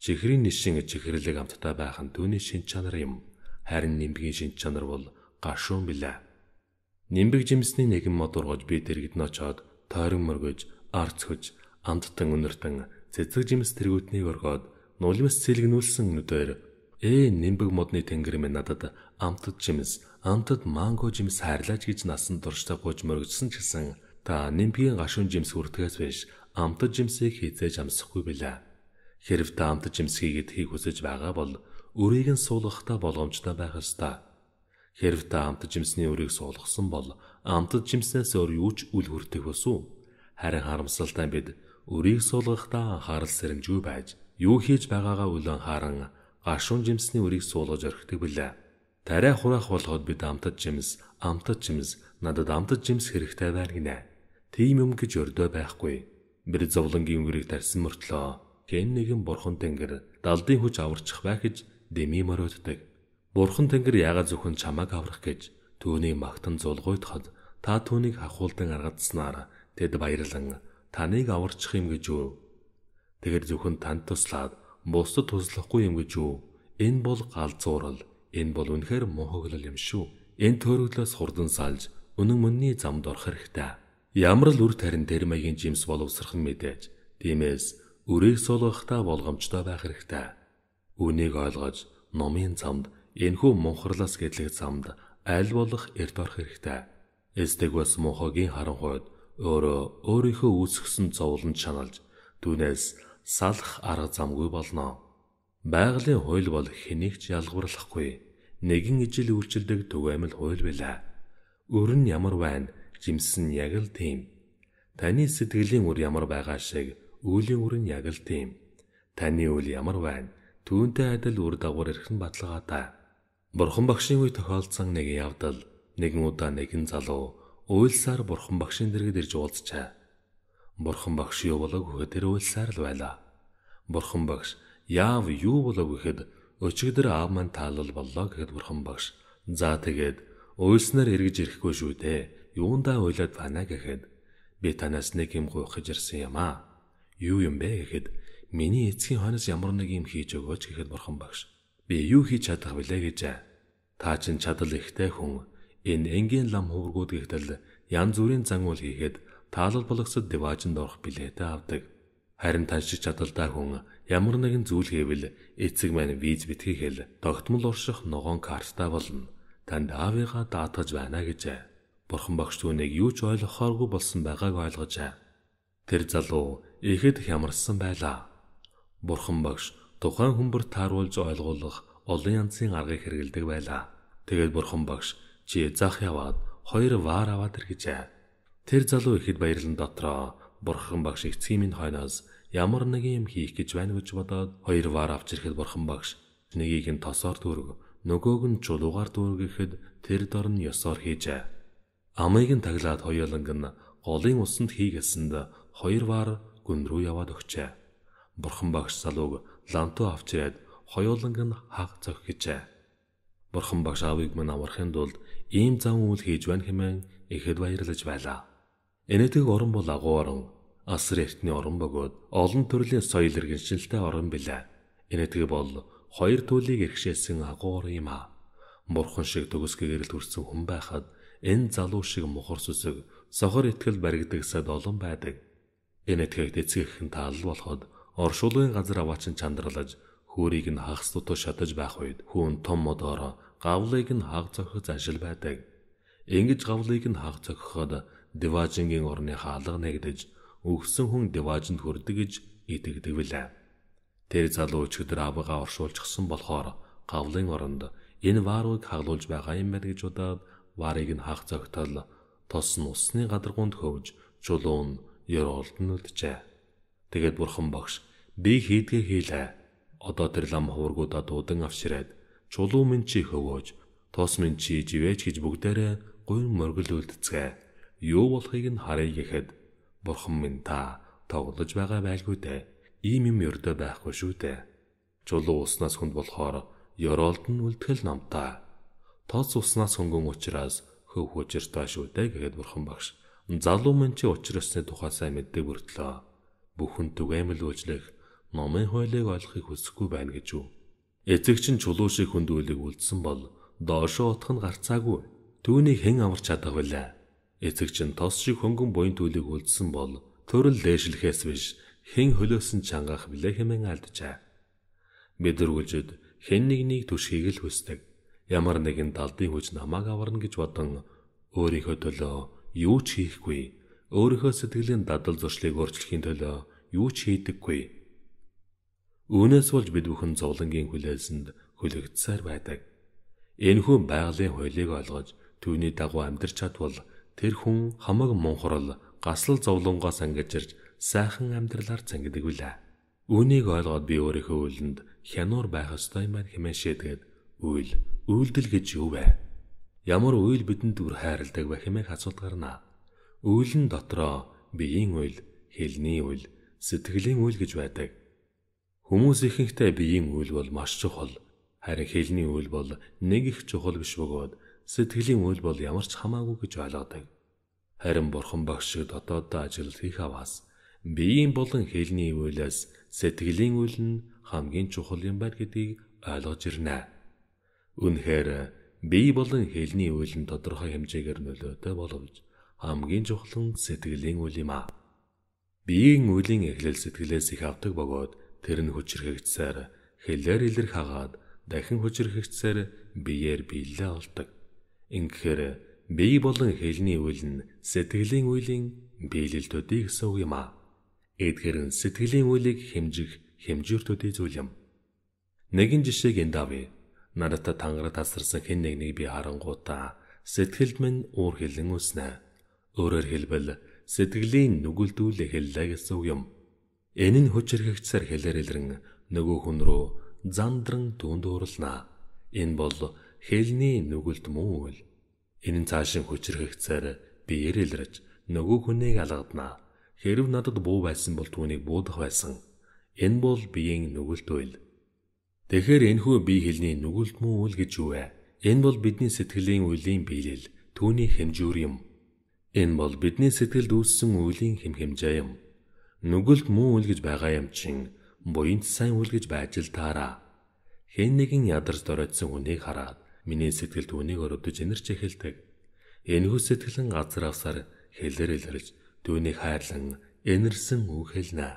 Чихрийн нишин чихрлэг амттай байх нь түүний шинж чанар юм. Харин нимбгийн шинж чанар бол гашуун билээ. Нимбэг жимсний нэгэн мод ургаж би дэрэгд ночоод тойрон мөргөж, арц хөж, амттан өнөртөн цэцэг жимс тэргүүтнийг өргөөд нулимс цэлгнүүлсэн нүдээр Ээ нэмбэг модны тэнгэр минь надад амтд жимс, амтд манго жимс хайрлаач гэж насан туршдаа гуйж мөрөгдсөн ч гэсэн та нэмбгийн гашуун жимс үрдгээс биш амтд жимсийг хийзээж амсахгүй билээ. Хэрв та амтд жимс хийгээд хийх хүсэж байгаа бол өрийг нь суулгахтаа боломжтой байх ёстой. Хэрв та амтд жимсний өрийг суулгасан бол амтд жимснээс өөр юу ч үл хүртэх усгүй. Харин харамсалтай бид өрийг суулгахтаа анхаарал сэрэмжгүй байж юу хийж байгаагаа үлэн харан Ашуун жимсний үрийг суулгаж орхидог билээ. Тарай хураах болгоод бид амтад жимс, амтад жимс, надад амтад жимс хэрэгтэй байна гинэ. Тийм юм гэж өрдөө байхгүй. Бэр зовлонгийн үрийг тарсан мөртлөө хэн нэгэн бурхан тэнгэр далдын хүч аварчих байх гэж дэми мөрөөддөг. Бурхан тэнгэр яагаад зөвхөн чамааг аврах гэж түүний магтан зулгуйтахад та түүнийг хахуулдан аргадсанаар тэд баярлан таныг аварчих юм гэж өв. Тэгэр зөвхөн танд туслаад бусдад туслахгүй юм гэж юу? Энэ бол галзуурал. Энэ бол үнэхээр мунхаглал юм шүү. Энэ төрөглөөс хурдан салж үнэн мөнний замд орох хэрэгтэй. Ямар л үр тарин тэр маягийн жимс боловсрох нь мэдээж. Тиймээс үрийг суулгахтаа болгоомжтой байх хэрэгтэй. Үнийг ойлгож номын замд энхүү мунхарлаас гэдлэг замд аль болох эрт орох хэрэгтэй. Эстегвас мунхагийн харанхуйд өөрөө өөрийнхөө үүсгэсэн зовлон чаналж түүнээс салах арга замгүй болно. Байгалийн хууль бол хэнийг ч ялгуурлахгүй нэгэн ижил үйлчлдэг түгээмэл хууль билээ. Өр нь ямар байна? Жимсэн яг л тийм. Таны сэтгэлийн үр ямар байгаа шиг үлийн үр нь яг л тийм. Таны үл ямар байна? Түүнтэй адил үр дагавар ирэх нь баталгаатай. Бурхан багшийн үе тохиолдсон нэг явдал нэгэн удаа нэгэн залуу уйлсаар бурхан багшийн дэргэд ирж уулзчаа. Бурхан багш юу болов гэхэд эрүүлсээр л байлаа. Бурхан багш яав юу болов гэхэд өчигдөр аав маань таалал боллоо гэхэд бурхан багш за тэгээд уйлснаар эргэж ирэхгүй шүү дээ. Юундаа ойлаад байна гэхэд би танаас нэг юм гуйхаж ирсэн юм аа. Юу юм бэ гэхэд миний эцгийн хойноос ямар нэг юм хийж өгөөч гэхэд бурхан багш би юу хийж чадах вүлээ гэж та чинь чадал ихтэй хүн энэ энгийн лам хөвгүүд гэхдээ янз бүрийн зан үйл хийгээд таалал болгосод диваажинд орох билетээ авдаг. Харин таншиж чадалтай хүн ямар нэгэн зүйл хийвэл эцэг маань виз битгийхэл тогтмол орших ногоон карттай болно. Танд аавыгаа даатгаж байна гэжээ. Бурхан багш түүнийг юу ч ойлгохооргүй болсон байгааг ойлгожээ. Тэр залуу ихэд хямарсан байлаа. Бурхан багш тухайн хүмүүр тааруулж ойлгуулах олон янзын аргыг хэрэгэлдэг байлаа. Тэгээд бурхан багш чи зах яваад хоёр ваар аваад иргэжээ. Тэр залуу ихэд баярлан дотроо бурхан багш эцгийн минь хойноос ямар нэгэн юм хийх гэж байна гэж бодоод хоёр ваар авч ирэхэд бурхан багш нэгийг нь тосоор дүүрг нөгөөг нь чулуугаар дүүргэхэд тэр дор нь ёсоор хийжээ. Амыг нь таглаад хоёуланг нь голын усанд хийгээсэнд хоёр ваар гүн рүү яваад өгчээ. Бурхан багш залууг лантуу авч ирээд хоёуланг нь хаг зогхижээ. Бурхан багш аавыг мань аврахын тулд ийм зам үйл хийж байна хэмээн ихэд баярлаж байлаа. Энэтхэг орон бол агуу орон, асар эртний орон бөгөөд олон төрлийн соёл иргэншилтэй орон билээ. Энэтхэг бол хоёр төлийг эрхшээсэн агуу орон юм аа. Бурхан шиг төгс гэгэрэлд хүрсэн хүн байхад энэ залуу шиг мохор сүсэг сохор ихтгэл баригдаг сад олон байдаг. Энэтхэгт эцгийнхэн таалал болоход оршуулгын газар аваачин чандралж хөөрийг нь хагас тутуу шатаж байх үед хүүн том модороо гавлыг нь хаг зохих зашил байдаг. Ингиж гавлыг нь хаг зохиход Диважингийн орны хаалга нэгдэж өгсөн хүн Диважинд хүрдэг гэж итгэдэг билээ. Тэр залуу өчигдөр авгаа оршуулчихсан болохоор гавлын оронд энэ ваарыг хаглуулж байгаа юм байна гэж удаад варыг нь хаах зогтол тос нь усны гадаргуунд хөвж чулуун ер олдно үлджээ. Тэгээд бурхан багш би хийдгээ хийлээ. Одоо тэр лам хуургуудаа дуудан авширээд чулуу минь чи хөвөөж тос минь чи живээч гэж бүгдээрээ гуйн моргил үлдцгээ юу болохыг нь харъя гэхэд бурхан минь та тоглож байгаа байлгүй дээ. Ийм юм өрдөө байхгүй шүү дээ. Чулуу уснаас хүнд болохоор ёроолд нь үлтгэл намтаа. Тоц уснаас хөнгөн учраас хөв хөжирт ба шүү дээ гэхэд бурхан багш залуу мэн чи уучрасны тухай сайн мэддэг бүртлөө. Бүхэн түгээмэл үйлчлэх номын хойлыг олохыг хүсэхгүй байна гэж үү. Эцэгч нь чулуу шиг хүнд үйлийг үлдсэн бол доошоо утх нь гарцаагүй. Түүнийг хэн аварч чадах вүлээ? Эцэгч нь тос шиг хөнгөн буян түлийг үлдсэн бол төрөл лээшлэхээс биш хэн хөлөөсөн чангаах билээ хэмээн альджээ. Мэдэргүлжид хэн нэгнийг түшхийг л хүсдэг. Ямар нэгэн далдын хүч намааг аварна гэж бодон өөрийнхөө төлөө юу ч хийхгүй, өөрийнхөө сэтгэлийн дадал зуршлыг өөрчлөхийн төлөө юу ч хийдэггүй. Үүнээс болж бид бүхэн зовлонгийн хүлээсэнд хүлэгдсээр байдаг. Энэхүү байгалийн хуулийг ойлгож түүний дагуу амьдрч чадвал Тэр хүн хамаг мунхрал гаслал зовлонгоос ангиж ирж сайхан амьдралаар цангидаг үлээ. Үүнийг ойлгоод би өөрийнхөө үйлэнд хянуур байх ёстой юм хэмээшээдгээд үйл үйлдэл гэж юу вэ? Ямар үйл бидэнд үр хайрладаг вэ хэмээх асуулт гарна. Үйл нь дотроо биеийн үйл, хэлний үйл, сэтгэлийн үйл гэж байдаг. Хүмүүс ихэнхдээ биеийн үйл бол маш чухал, харин хэлний үйл бол нэг их чухал биш бөгөөд сэтгэлийн үйл бол ямар ч хамаагүй гэж ойлгодог. Харин бурхан багшид одоодоо ажил хийх аваас биеийн болон хэлний үйлээс сэтгэлийн үйл нь хамгийн чухал юм байна гэдгийг ойлгож ирнэ. Үнэхээр бие болон хэлний үйл нь тодорхой хэмжээгээр нөлөөтэй боловч хамгийн чухал нь сэтгэлийн үйл юм аа. Биеийн үйлийн эхлэл сэтгэлээс их авдаг бөгөөд тэр нь хүчрхэгцээр хэлээр илэрх хагаад дахин хүчрхэгцээр биеэр биелээ олдог. Ингэхээр бие болон хэлний үйл нь сэтгэлийн үйлийн биелэлтүүдийг сөв юм а. Эдгээр нь сэтгэлийн үйлийг хэмжих хэмжүүртүүдийн зүйл юм. Нэгэн жишээг энд авъя. Надад тангара тасарсан хэн нэгнийг би харангуудаа сэтгэлд минь уур хилэн үснэ. Өөрөөр хэлбэл сэтгэлийн нүгэлдүүл эхэллээ гэсэн юм. Энэ нь хүчрхэгцээр хэлэрэлрэн нөгөө хүн рүү зандран дүүнд уурлнаа. Энэ бол хэлний нүгэлд мүүгэл энэ нь цааш нь хүчрэхцээр би ярэлрэж нөгөө хүнийг алгаданаа хэрв надад буу байсан бол түүнийг буудах байсан энэ бол биеийн нүгэлт үйл тэгэхээр энэхүү бие хэлний нүгэлт мүүл гэж юу вэ энэ бол бидний сэтгэлийн үлийн биелэл түүний хэмжүүр юм энэ бол бидний сэтгэлд үүссэн үлийн хэм хэмжээ юм нүгэлт мүүл гэж байгаа юм чинь буйнт сайн үл гэж байж л таараа хэн нэгэн ядарч доройтсон хүнийг хараад Миний сэтгэл түүнийг өрөвдөж инэрч эхэлдэг. Энэхүү сэтгэлэн газар авсаар хэлэр илэрж түүнийг хайрлан энэрсэн үхэлнэ.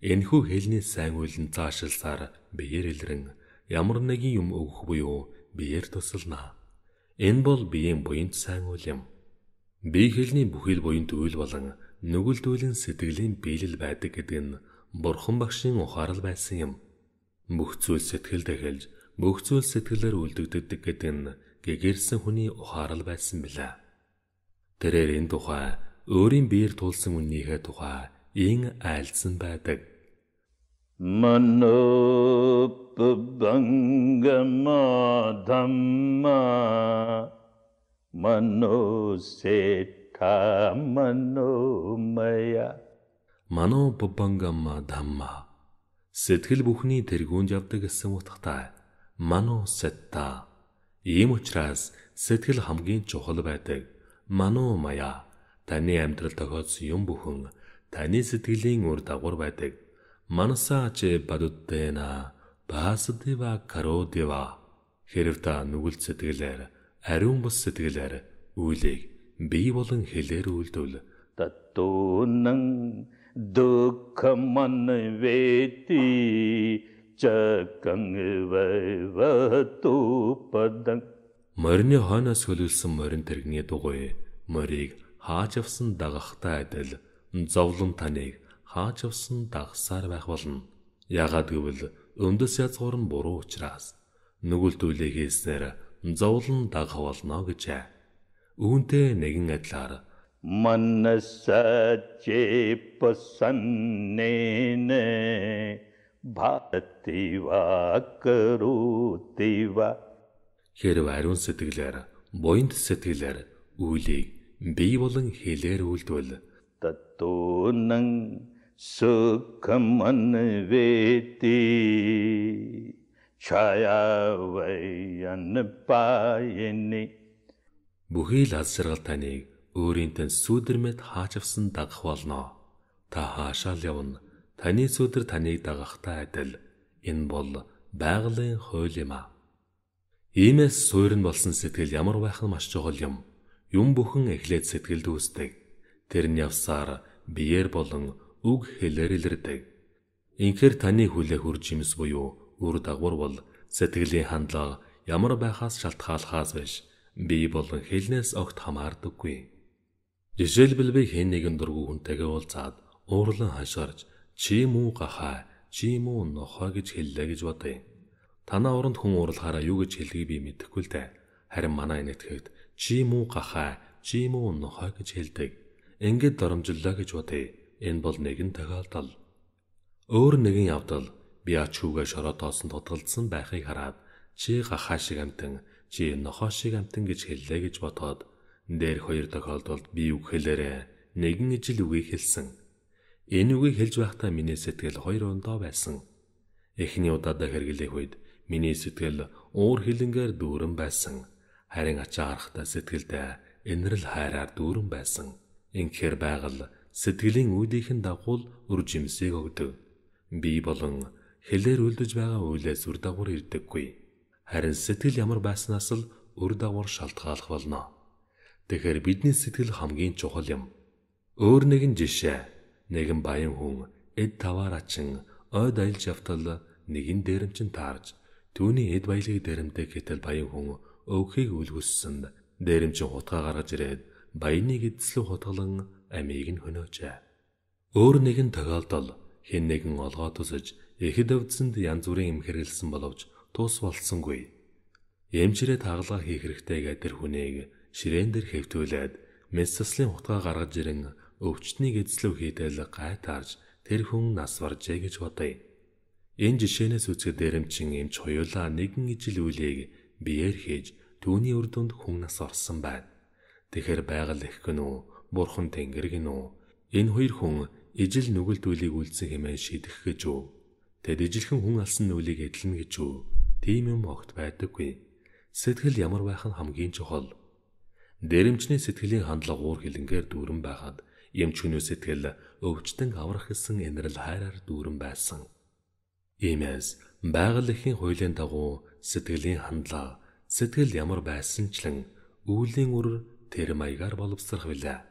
Энэхүү хэлний сайн үйлэн заашилсаар биеэр илрэн ямар нэгэн юм өгөх буюу биеэр тусална. Энэ бол биеийн буйнд сайн үйл юм. Бие хэлний бүхэл буйнд үйл болон нүгэлдүүлэн сэтгэлийн биелэл байдаг гэдэг нь Бурхан багшийн ухаарл байсан юм. Бүх зүйл сэтгэлд эхэлж мөхцөл сэтгэлээр үлдэгддэг гэдэг нь гэгэрсэн хүний ухаарл байсан билээ. Тэрээр энэ тухай өөрийн биеэр тулсан үннийхээ тухай ин айлдсан байдаг. Манопбангама дамма маносетха маномая манопбангама дамма сэтгэл бүхний тэргүүнд явдаг гэсэн утгатай Манусетта. Ийм учраас сэтгэл хамгийн чухал байдаг. Манумая таны амьдрал тохиолдсон юм бүхэн таны сэтгэлийн үр дагавар байдаг. Манасаач бадуттена басдива кародива. Хэрв та нүгэл сэтгэлээр ариун бус сэтгэлээр үйлийг бий болон хэлээр үйлдвэл таттунан дуఃಖ ман вэти Морины хойноос хөлүүлсэн морин тэрэгний дугуй морийг хааж авсан дагахтай адил зовлон таныг хааж авсан дагсаар байх болно. Ягаад гэвэл өндөс язгуур нь буруу учраас нүгэлтүүлээ хийснээр зовлон дагах болно гэжээ. Үүнтэй нэгэн адилаар манасачи пасаннене бхати ва карути ва Хэрв ариун сэтгэлээр буйнд сэтгэлээр үүлийг бий болон хэлээр үйлдвэл татунан сукхаман вети чаяваян паяни бүхий л алсаргал таныг өөрийнхөө сүйдэрмэд хаачвсан дагах болно та хаашаал явна Таны сүдэр таныг дагахтай адил энэ бол байгалийн хууль юм а. Иймээс суурин болсон сэтгэл ямар байх нь маш чухал юм. Юм бүхэн эхлээд сэтгэлд үүсдэг. Тэр нь явсаар биеэр болон үг хэлээр илэрдэг. Инхэр таны хүлээ хурж юмс буюу үр дагавар бол сэтгэлийн хандлага ямар байхаас шалтгаалхаас биш бие болон хэлнээс огт хамаардаггүй. Жишээлбэл би хэн нэгэн дургүй хүнтэйгээ уулзаад уурлан хашгирч Чи муу гахаа, чи муу нохоо гэж хэллээ гэж бодъё. Танаа оронд хүн уурлахаараа юу гэж хэлгийг би мэдэхгүй л дээ. Харин манай нэгтгэхэд чи муу гахаа, чи муу нохоо гэж хэлдэг. Ингээд доромжллоо гэж бодъё. Энэ бол нэгэн тохиолдол. Өөр нэгэн явдал би ач хүүгээ шороотоосон тотголдсон байхыг хараад чи гахаа шиг амтан, чи нохоо шиг амтан гэж хэллээ гэж бодоод дээр хоёр тохиолдолд би үг хэлээрээ нэгэн ижил үгийг хэлсэн. Энэ үгийг хэлж байхдаа миний сэтгэл хоёр өндөө байсан. Эхний удаадаа хэрэглэх үед миний сэтгэл уур хилэнгээр дүүрэн байсан. Харин ачаа харахтаа сэтгэлдээ энэрл хайраар дүүрэн байсан. Инхээр байгаль сэтгэлийн үүдийнхэн дагуул үржимсээг өгдөг. Би болон хэлээр үлдэж байгаа үйлээс үр дагавар ирдэггүй. Харин сэтгэл ямар байснаас л үр дагавар шалтгаалх болно. Тэгэхэр бидний сэтгэл хамгийн чухал юм. Өөр нэгэн жишээ Нэгэн баян хүн эд таваарачин ойд аялж явтал нэгэн дээрэмчин таарж түүний эд баялагийг дээрэмдэг гэтэл баян хүн өвхийг үлгүссэнд дээрэмчин хутгаа гаргаж ирээд баяныг эзлэн хутгалан амийг нь хөнөөжээ. Өөр нэгэн тохиолдол хэн нэгэн олгоо тусаж ихэд өвдсөнд янз бүрийн эмхэргэлсэн боловч тус болсонгүй. Эмчрээ таглаа хийх хэрэгтэйгээ тэр хүнийг ширээн дээр хэвтүүлээд месслын хутгаа гаргаж ирэн өвчтнийг эзлэв хийдэл гайтаарж тэр хүн нас баржээ гэж бодъё. Энэ жишээнээс үзэхэд эрэмчин эмч хоёулаа нэгэн ижил үлийг биеэр хийж түүний үр дүнд хүн нас орсон байна. Тэгэхэр байгаль их гэнүү, бурхан тэнгэр гэнүү энэ хоёр хүн ижил нүгэлт үлийг үлдсэн хэмээн шийдэх гэж үү. Тэд ижилхэн хүн алсан нүлийг эдлэнэ гэж үү. Тийм юм огт байдаггүй. Сэтгэл ямар байх нь хамгийн чухал. Дэрэмчний сэтгэлийн хандлага уур хилэнгээр дүүрэн байхад Эмчүүнөө сэтгэл өвчтөн аврах гэсэн энэрл хайраар дүүрэн байсан. Иймээс байгаль эхийн хуулийн дагуу сэтгэлийн хандлага сэтгэл ямар байсанчлан үүлийн үр тэр маягаар боловсрах билээ.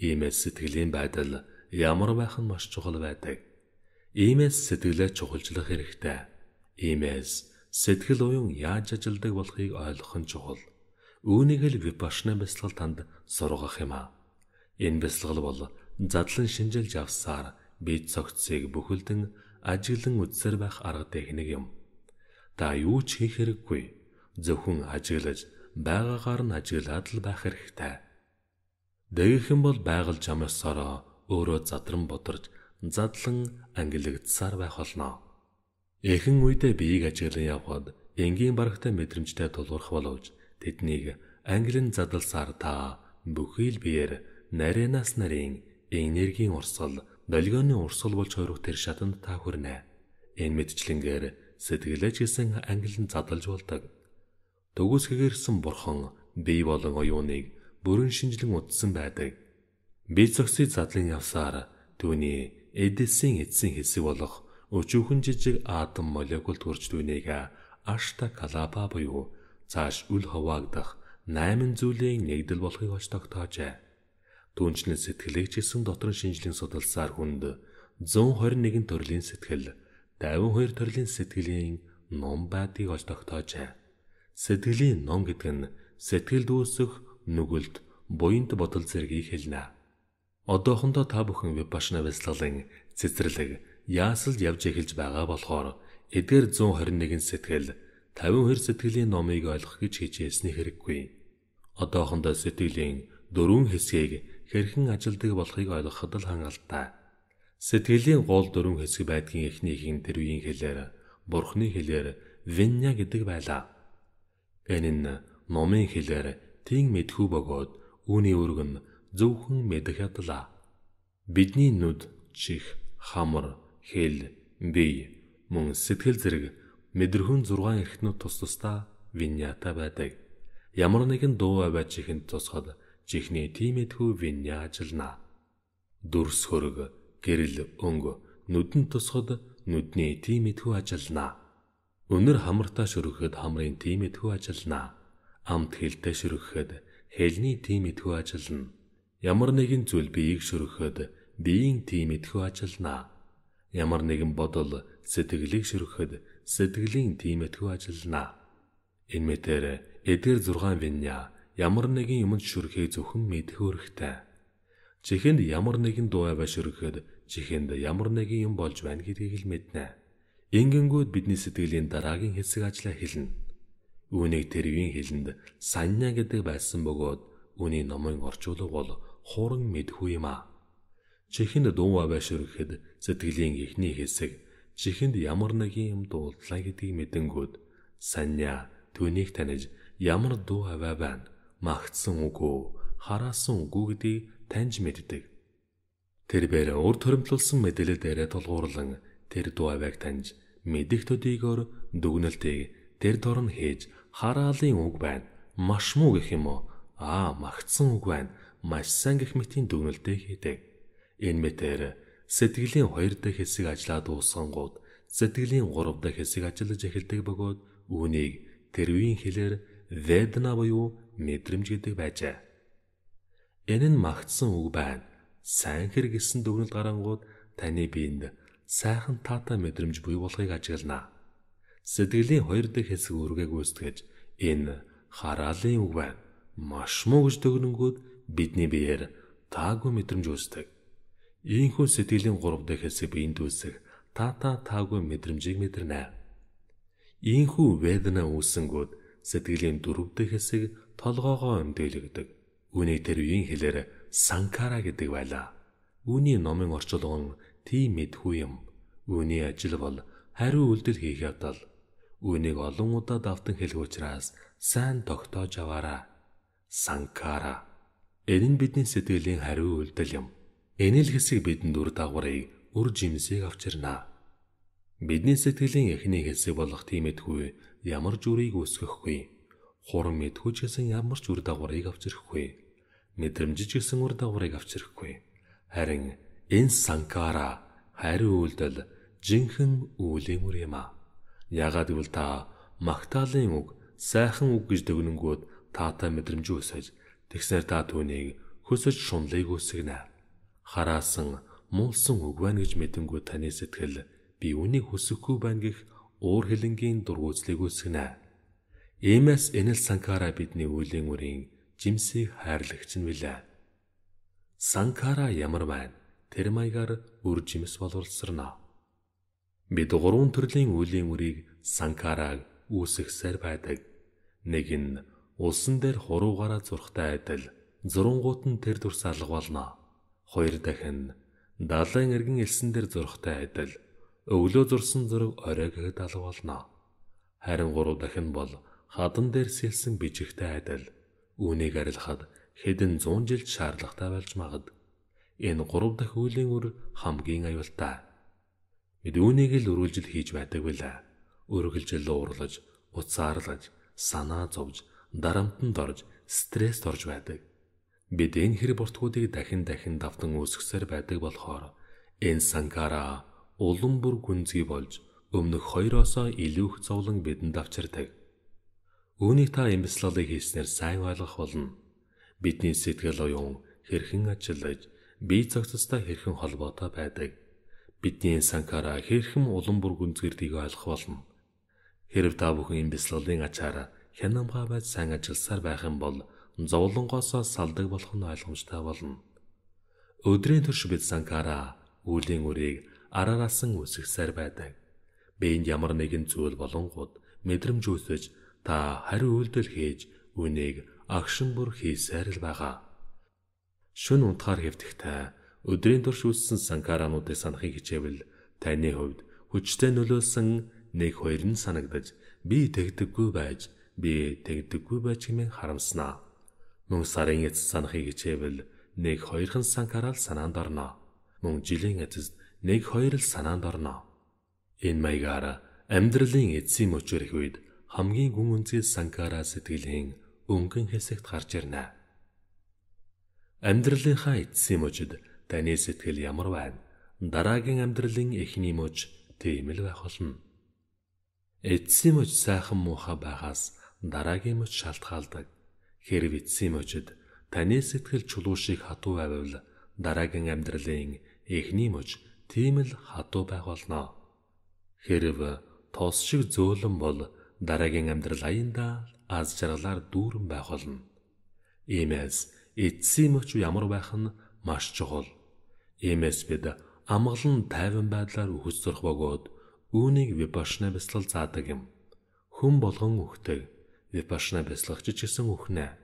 Иймээс сэтгэлийн байдал ямар байх нь маш чухал байдаг. Иймээс сэтгэлээ чухалчлах хэрэгтэй. Иймээс сэтгэл уян яаж ажилдаг болохыг ойлгох нь чухал. Үүнийг л випашна бясалгалтанд сургах юм аа. Энэ бясалгал бол задлан шинжилж авсаар бие цогцсыг бүхэлдэн ажиглан үзсэр байх арга техник юм. Та юу ч хийх хэрэггүй. Зөвхөн ажиглаж байгаагаар нь ажиглаад л байх хэрэгтэй. Дэгэх юм бол байгаль чамсараа өөрөө задран бодорч задлан ангилагдсаар байх болно. Эхэн үедээ биеийг ажиглан явхад энгийн барагтай мэдрэмжтэй тулгуурлах боловч тэднийг англин задалсаар та бүхий л биеэр нарийнаас нарийн энергийн урсгал, долгионы урсгал болж хорих тэр шатанд та хүрнэ. Энэ мэдчлэнгээр сэтгэлэж гисэн ангилан задалж болдог. Төгөөсгэгэрсэн бурхан бие болон оюуныг бүрэн шинжлэн утсан байдаг. Бие зөксөй задлан явсаар түүний эдэсийн эцсийн хэсэг болох өчүүхэн жижиг атом молекул төрж түүнийг ашта калаба буюу цааш үл хуваагдах 8 зүйлийн нэгдэл болохыг олж тогтоожээ. Түүнчлэн сэтгэлийг чисэн дотор шинжилэн судалсаар хүнд 121 төрлийн сэтгэл, 52 төрлийн сэтгэлийн ном байдгийг олж тогтоожээ. Сэтгэлийн ном гэдэг нь сэтгэлд үүсэх нүгэлт, буйнд бодол зэргийг хэлнэ. Одоохондоо та бүхэн випашна бясалгалын цэцэрлэг яасалд явж эхэлж байгаа болохоор эдгээр 121 сэтгэл 52 сэтгэлийн номыг ойлгох гэж хичээсний хэрэггүй. Одоохондоо сэтгэлийн дөрвөн хэсгийг хэрхэн ажилдаг болохыг ойлгоход л хан алдаа. Сэтгэлийн гол дөрвөн хэсэг байдгийн эхнийх нь тэр үеийн хэлээр бурхны хэлээр Винья гэдэг байлаа. Энэ нь номын хэлээр тэн мэдхүү бөгөөд үүний үрг нь зөвхөн мэдэх ядлаа. Бидний нүд, чих, хамар, хэл, бие, мөн сэтгэл зэрэг мэдрэхүн 6 эрхнүүд тус тусдаа Виньята байдаг. Ямар нэгэн дуу аваачихын тусгад чихний тиймэдхүү виньяажлна. Дүрс хөрөг, гэрэл өнгө, нүдэн тусгад нүдний тиймэдхүү ажилна. Өнөр хамартаа шөрөхөд хамрын тиймэдхүү ажилна. Амт хэлтэй шөрөхөд хэлний тиймэдхүү ажилна. Ямар нэгэн зүйл биеийг шөрөхөд биеийн тиймэдхүү ажилна. Ямар нэгэн бодол сэтгэлийг шөрөхөд сэтгэлийн тиймэдхүү ажилна. Энэ мэтэр эдгэр 6 винья ямар нэгэн юмд шүрхээ зөвхөн мэдхөөрхтэй. Жихэнд ямар нэгэн дуу аваа шүрхэхэд жихэнд ямар нэгэн юм болж байна гэдгийг л мэднэ. Ингэнгүүд бидний сэтгэлийн дараагийн хэсэг ажлаа хэлнэ. Үүнийг тэрвийн хэлэнд санья гэдэг байсан бөгөөд үүний номын орчуулга бол хууран мэдхүү юм а. Жихэнд дуу аваа шүрхэхэд сэтгэлийн эхний хэсэг жихэнд ямар нэгэн юм дууллаа гэдгийг мэдэнгүүд санья түүнийг таних ямар дуу аваа байна магтсан үгүй хараасан үгүй гэдгийг таньж мэддэг. Тэрээр өөр төрөмтлүүлсэн мэдээлэлээр тулгуурлан тэр дуу авяаг таньж мэдих төдийгөр дүгнэлтийг тэр дор нь хийж хараалын үг байна. Маш муу гэх юм уу? Аа, магтсан үг байна. Маш сайн гэх мэтийн дүгнэлтийг хийдэг. Энэ мэтээр сэтгэлийн 2 дахь хэсэг ажиллаа дуусгангууд сэтгэлийн 3 дахь хэсэг ажиллаж эхэлдэг бөгөөд үүнийг тэр үеийн хэлээр ведна буюу мэдрэмж гэдэг байжээ. Энэ нь магтсан үг байна. Сайн хэр гэсэн дүгнэлт гарангууд таны биед сайхан таатай мэдрэмж бий болохыг ажиглана. Сэтгэлийн хоёр дахь хэсэг үргээг үүсгэж энэ хараалын үг байна. Маш муу гэж төгнөнгүүд бидний биеэр таагүй мэдрэмж үүсдэг. Ийхүү сэтгэлийн гурав дахь хэсэг биед үүсэх таата таагүй мэдрэмжийг мэдэрнэ. Ийхүү ведана үүсэнгүүд сэтгэлийн дөрөв дэх хэсэг толгоогоо өмдөөлөгдөг. Үүний тэрвийн хэлээр санкара гэдэг байлаа. Үүний номын орчуулгын тийм мэдхүү юм. Үүний ажил бол хариу үйлдэл хийх явдал. Үүнийг олон удаа давтан хэлэх учраас сайн тогтоож аваарай. Санкара. Энэ нь бидний сэтгэлийн хариу үйлдэл юм. Энэ л хэсэг бидэнд үр дагаврыг, үр жимсийг авчирна. Бидний сэтгэлийн эхний хэсэг болох тиймэдгүй ямар ч үрийг үсгэхгүй хуран мэдгүй ч гэсэн ямар ч үр дагаврыг авчирхгүй. Мэдрэмж ч гэсэн үр дагаврыг авчирхгүй. Харин энэ санкара хариу үйлдэл жинхэнэ үүлийн үр юм а. Ягаад гэвэл та магтаалын үг, сайхан үг гэж дүгнэнгүүд таатай мэдрэмж өсөж, тэгснээр та түүнийг хөсөж шунлыг үсгэнэ. Хараасан муулсан үг байна гэж мэдэнгүү таны сэтгэл би үнийг хүсэхгүй байна гэх өөр хэлэнгийн дургуутслыг үсгэнэ. Иймээс энэ л санкара бидний үлийн үрийн жимсийг хайрлагч нь билээ. Санкара ямар байна? Тэр маягаар үр жимс боловсрно. Бид гурван төрлийн үлийн үрийг санкараг үүсгэсээр байдаг. Нэг нь улсан дээр хуруугаараа зурхтай адил зурнгууд нь тэр дүрс алга болно. Хоёр дахь нь далайн эргэн элсэн дээр зурхтай адил өглөө зурсан зураг оройг алга болно. Харин гурав дахь нь бол хадан дээр сэлсэн бичигтэй айдал үүнийг арилахад хэдэн 100 жил шаардлагатай болж магад. Энэ 3 дахь үеийн үр хамгийн аюултай. Бид үүнийг л өрүүлжил хийж байдаг байлаа. Өргөлжил уурлаж, уцаарлаж, санаа зовж, дарамтнд орж, стресст орж байдаг. Бид энэ хэрэг бүртгүүдийг дахин дахин давтан үүсгэсээр байдаг болохоор энэ санкара улам бүр гүнзгий болж өмнөх хоёроосоо илүү их зовлон бидэнд авчирдаг. Үүнийг та имслэлийг хийснээр сайн ойлгох болно. Бидний сэтгэл оюун хэрхэн ажиллаж, бие зохицтой хэрхэн холбоотой байдаг. Бидний санкара хэрхэн улам бүр гүнзгэрдгийг ойлгох болно. Хэрв та бүхэн имслэлийн ачаараа хянамгай байж сайн ажилласаар байх юм бол зовлонгоосоо салдаг болох нь ойлгомжтой болно. Өдрийн турш бид санкара үлийн үрийг арагаасан үсгсээр байдаг. Биеинд ямар нэгэн зүйл болонгууд мэдрэмж үүсэж та хариу үйлдэл хийж үнийг агшин бүр хийсээр л байгаа. Шүн унтахаар хэвтэхтэй өдрийн турш үүссэн санкарануудын санахыг хичээвэл таны хувьд хүчтэй нөлөөлсөн нэг хоёр нь санагдаж би тэгдэггүй байж би тэгдэггүй байж хэмээн харамснаа. Мөн сарын эц санахыг хичээвэл нэг хоёрхан санкараал санаанд орно. Мөн жилийн эцэст нэг хоёр л санаанд орно. Энэ маягаар амьдралын эцсийн мөчөрөх үед хамгийн гүн үнцгий санкара сэтгэлийн өнгөн хэсэгт гарч ирнэ. Амьдралынхаа эцсийн мужид таны сэтгэл ямар байна? Дараагийн амьдралын эхний муж тийм л байх болно. Эцсийн муж сайхан муухай байхаас дараагийн муж шалтгаалдаг. Хэрв эцсийн мужид таны сэтгэл чулуу шиг хатуу байвал дараагийн амьдралын эхний муж тийм л хатуу байх болно. Хэрв тос шиг зөөлөн бол дараагийн амьдрал аяндаа аз жаргалаар дүүрэн байх болно. Иймээс эцсийн мөч ямар байх нь маш чухал. Иймээс бид амглан тайван байдлаар үхэж сурах бөгөөд үүнийг випашна бясалгал заадаг юм. Хүн болгон үхдэг. Випашна бясалгач ч гэсэн үхнэ.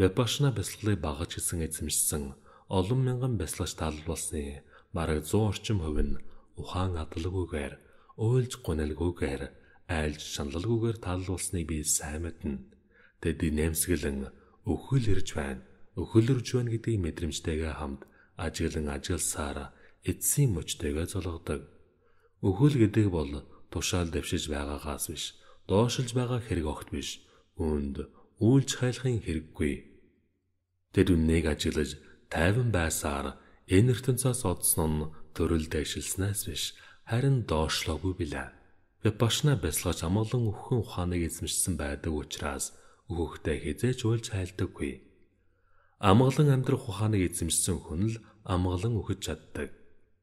Випашна бясалгалыг багаж гэсэн эзэмшсэн олон мянган бясалгач талбал болсны бараг 100 орчим хувь нь ухаан адалгүйгээр уйлж гонэлгүйгээр айлж шаналлгүйгээр тааллуулсныг би сайн мэднэ. Тэд нэмсгэлэн өхөл ирж байна. Өхөл ирж байна гэдгийг мэдрэмжтэйгээ хамт ажиглан ажигласаар эцсийн мөчтэйгээ золгодог. Өхөл гэдэг бол тушаал дэвшиж байгаагаас биш, доошлж байгаа хэрэг огт биш. Үүнд үйлч хайлахын хэрэггүй. Тэд үннийг ажиглаж тайван байсаар энэ ертөнцөөс одсон нь төрөл дэвшилснээс биш, харин доошлоогүй билээ. Випашна бяцлагч амгалан өхөн ухааныг эзэмшсэн байдаг учраас өөхтэй хизээч уйлж хайлдаггүй. Амгалан амьдрах ухааныг эзэмшсэн хүн л амгалан өхөж чаддаг.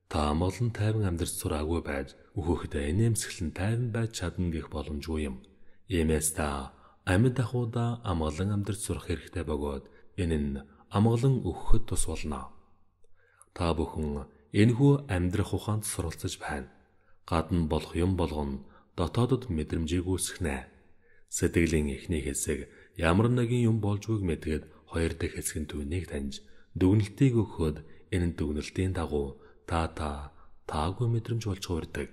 Та амгалан тайван амьдрч сураагүй байж өөхтэй нэмсгэлэн тайван байж чадна гэх боломжгүй юм. Иймээс та амьд ахуйда амгалан амьдрч сурах хэрэгтэй бөгөөд энэ нь амгалан өгөхөд тус болно. Та бүхэн энэхүү амьдрах ухаанд суралцж байна. Гадна болох юм болгон дотоодод мэдрэмжийг үүсгэнэ. Сэтгэлийн эхний хэсэг ямар нэгэн юм болжгүйг мэдгээд хоёр дахь хэсэг нь түүнийг таньж дүгнэлтийг өгөхөд энэ дүгнэлтийн дагуу та та таагүй мэдрэмж болж хуурдаг.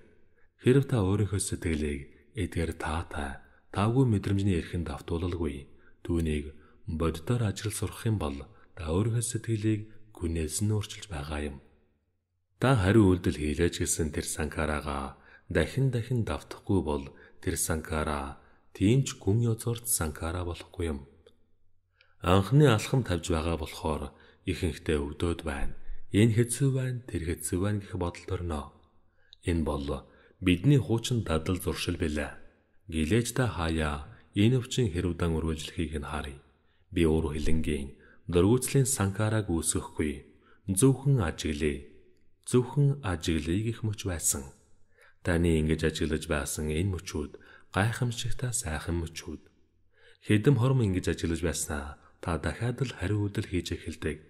Хэрв та өөрийнхөө сэтгэлийг эдгээр та та таагүй мэдрэмжний эрхэнд автуулалгүй түүнийг боддоор ажил сурах юм бол та өөрийнхөө сэтгэлийг гүнээс нь өөрчилж байгаа юм. Та хариу үйлдэл хийлээч гэсэн тэр санкараага дахин дахин давтахгүй бол тэр санкара тийм ч гүм ёзорт санкара болохгүй юм. Анхны алхам тавьж байгаа болохоор ихэнхдээ өвдөөд байна. Энэ хэцүү байна, тэр хэцүү байна гэх бодол төрнө. Энэ бол бидний хуучин дадал зуршил билээ. Гилээж та хаяа энэ өвчин хэрвдэн үргэлжлэхийг нь харъя. Би өөрөө хилэнгийн дөрвүүцлийн санкараг үүсгэхгүй. Зөвхөн ажиглээ. Зөвхөн ажиглэе гэх мөч байсан. Таны ингэж ажиглаж байсан энэ мөчүүд гайхамшигтай сайхан мөчүүд. Хэдэм хорм ингэж ажиглаж байснаа та дахиад л хариу үйлдэл хийж эхэлдэг.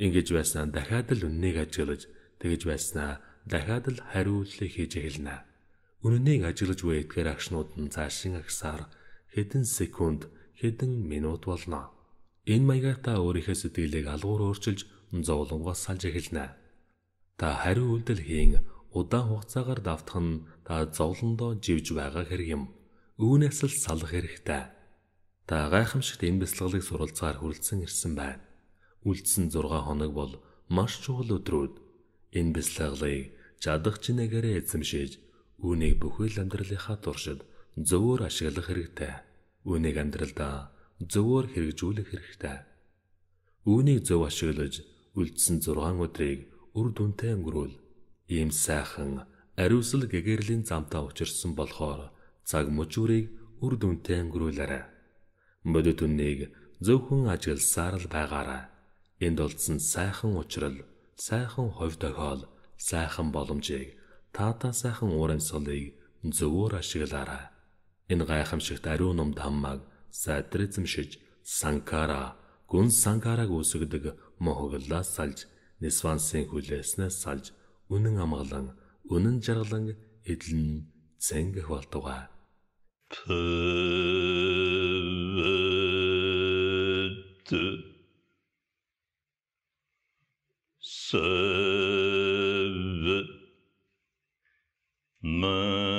Ингэж байснаа дахиад л үннийг ажиглаж, тэгж байснаа дахиад л хариу үйлдэл хийж эхэлнэ. Үннийг ажиглаж буй эдгээр агшнууд нь цаашин агсаар хэдэн секунд, хэдэн минут болно. Энэ маягаар та өөрийнхөө сэтгэлийг алгуур өөрчилж зовлонгоос салж эхэлнэ. Та хариу үйлдэл хийн удаан хугацаагаар давтах нь та зовлондоо живж байгаа хэрэг юм. Үүнээс л салах хэрэгтэй. Та гайхамшигт энэ бяцлаглыг суралцаар хүрэлцэн ирсэн байна. Үлдсэн 6 хоног бол маш чухал өдрүүд. Энэ бяцлаглыг чадах чинээгээр эзэмшиж, үүнийг бүхэл амьдралынхаа туршид зөвөр ашиглах хэрэгтэй. Үүнийг амьдралдаа зөвөр хэрэгжүүлэх хэрэгтэй. Үүнийг зөв ашиглаж, үлдсэн 6 өдрийг үр дүнтэй өнгөрүүл ийм сайхан ариусл гэгэрлийн замтаа учирсан болохоор цаг мужүрийг үр дүнтэй өнгөрүүлээрэ. Мөдөд үннийг зөвхөн ажилсаар л байгаарай. Энд олдсон сайхан учрал, сайхан ховь тохиол, сайхан боломжийг таатаа сайхан урамсгалыг зөвөр ашиглаарай. Энэ гайхамшигт ариун ум таммаг садризмшиж санкара гүн санкараг үүсгэдэг мохоглоос салж нисвансын хүлээснээс салж үнэн амгалан, үнэн жаргалан эдлэн зэнг хвалтуга. Пэд Сэв Мэн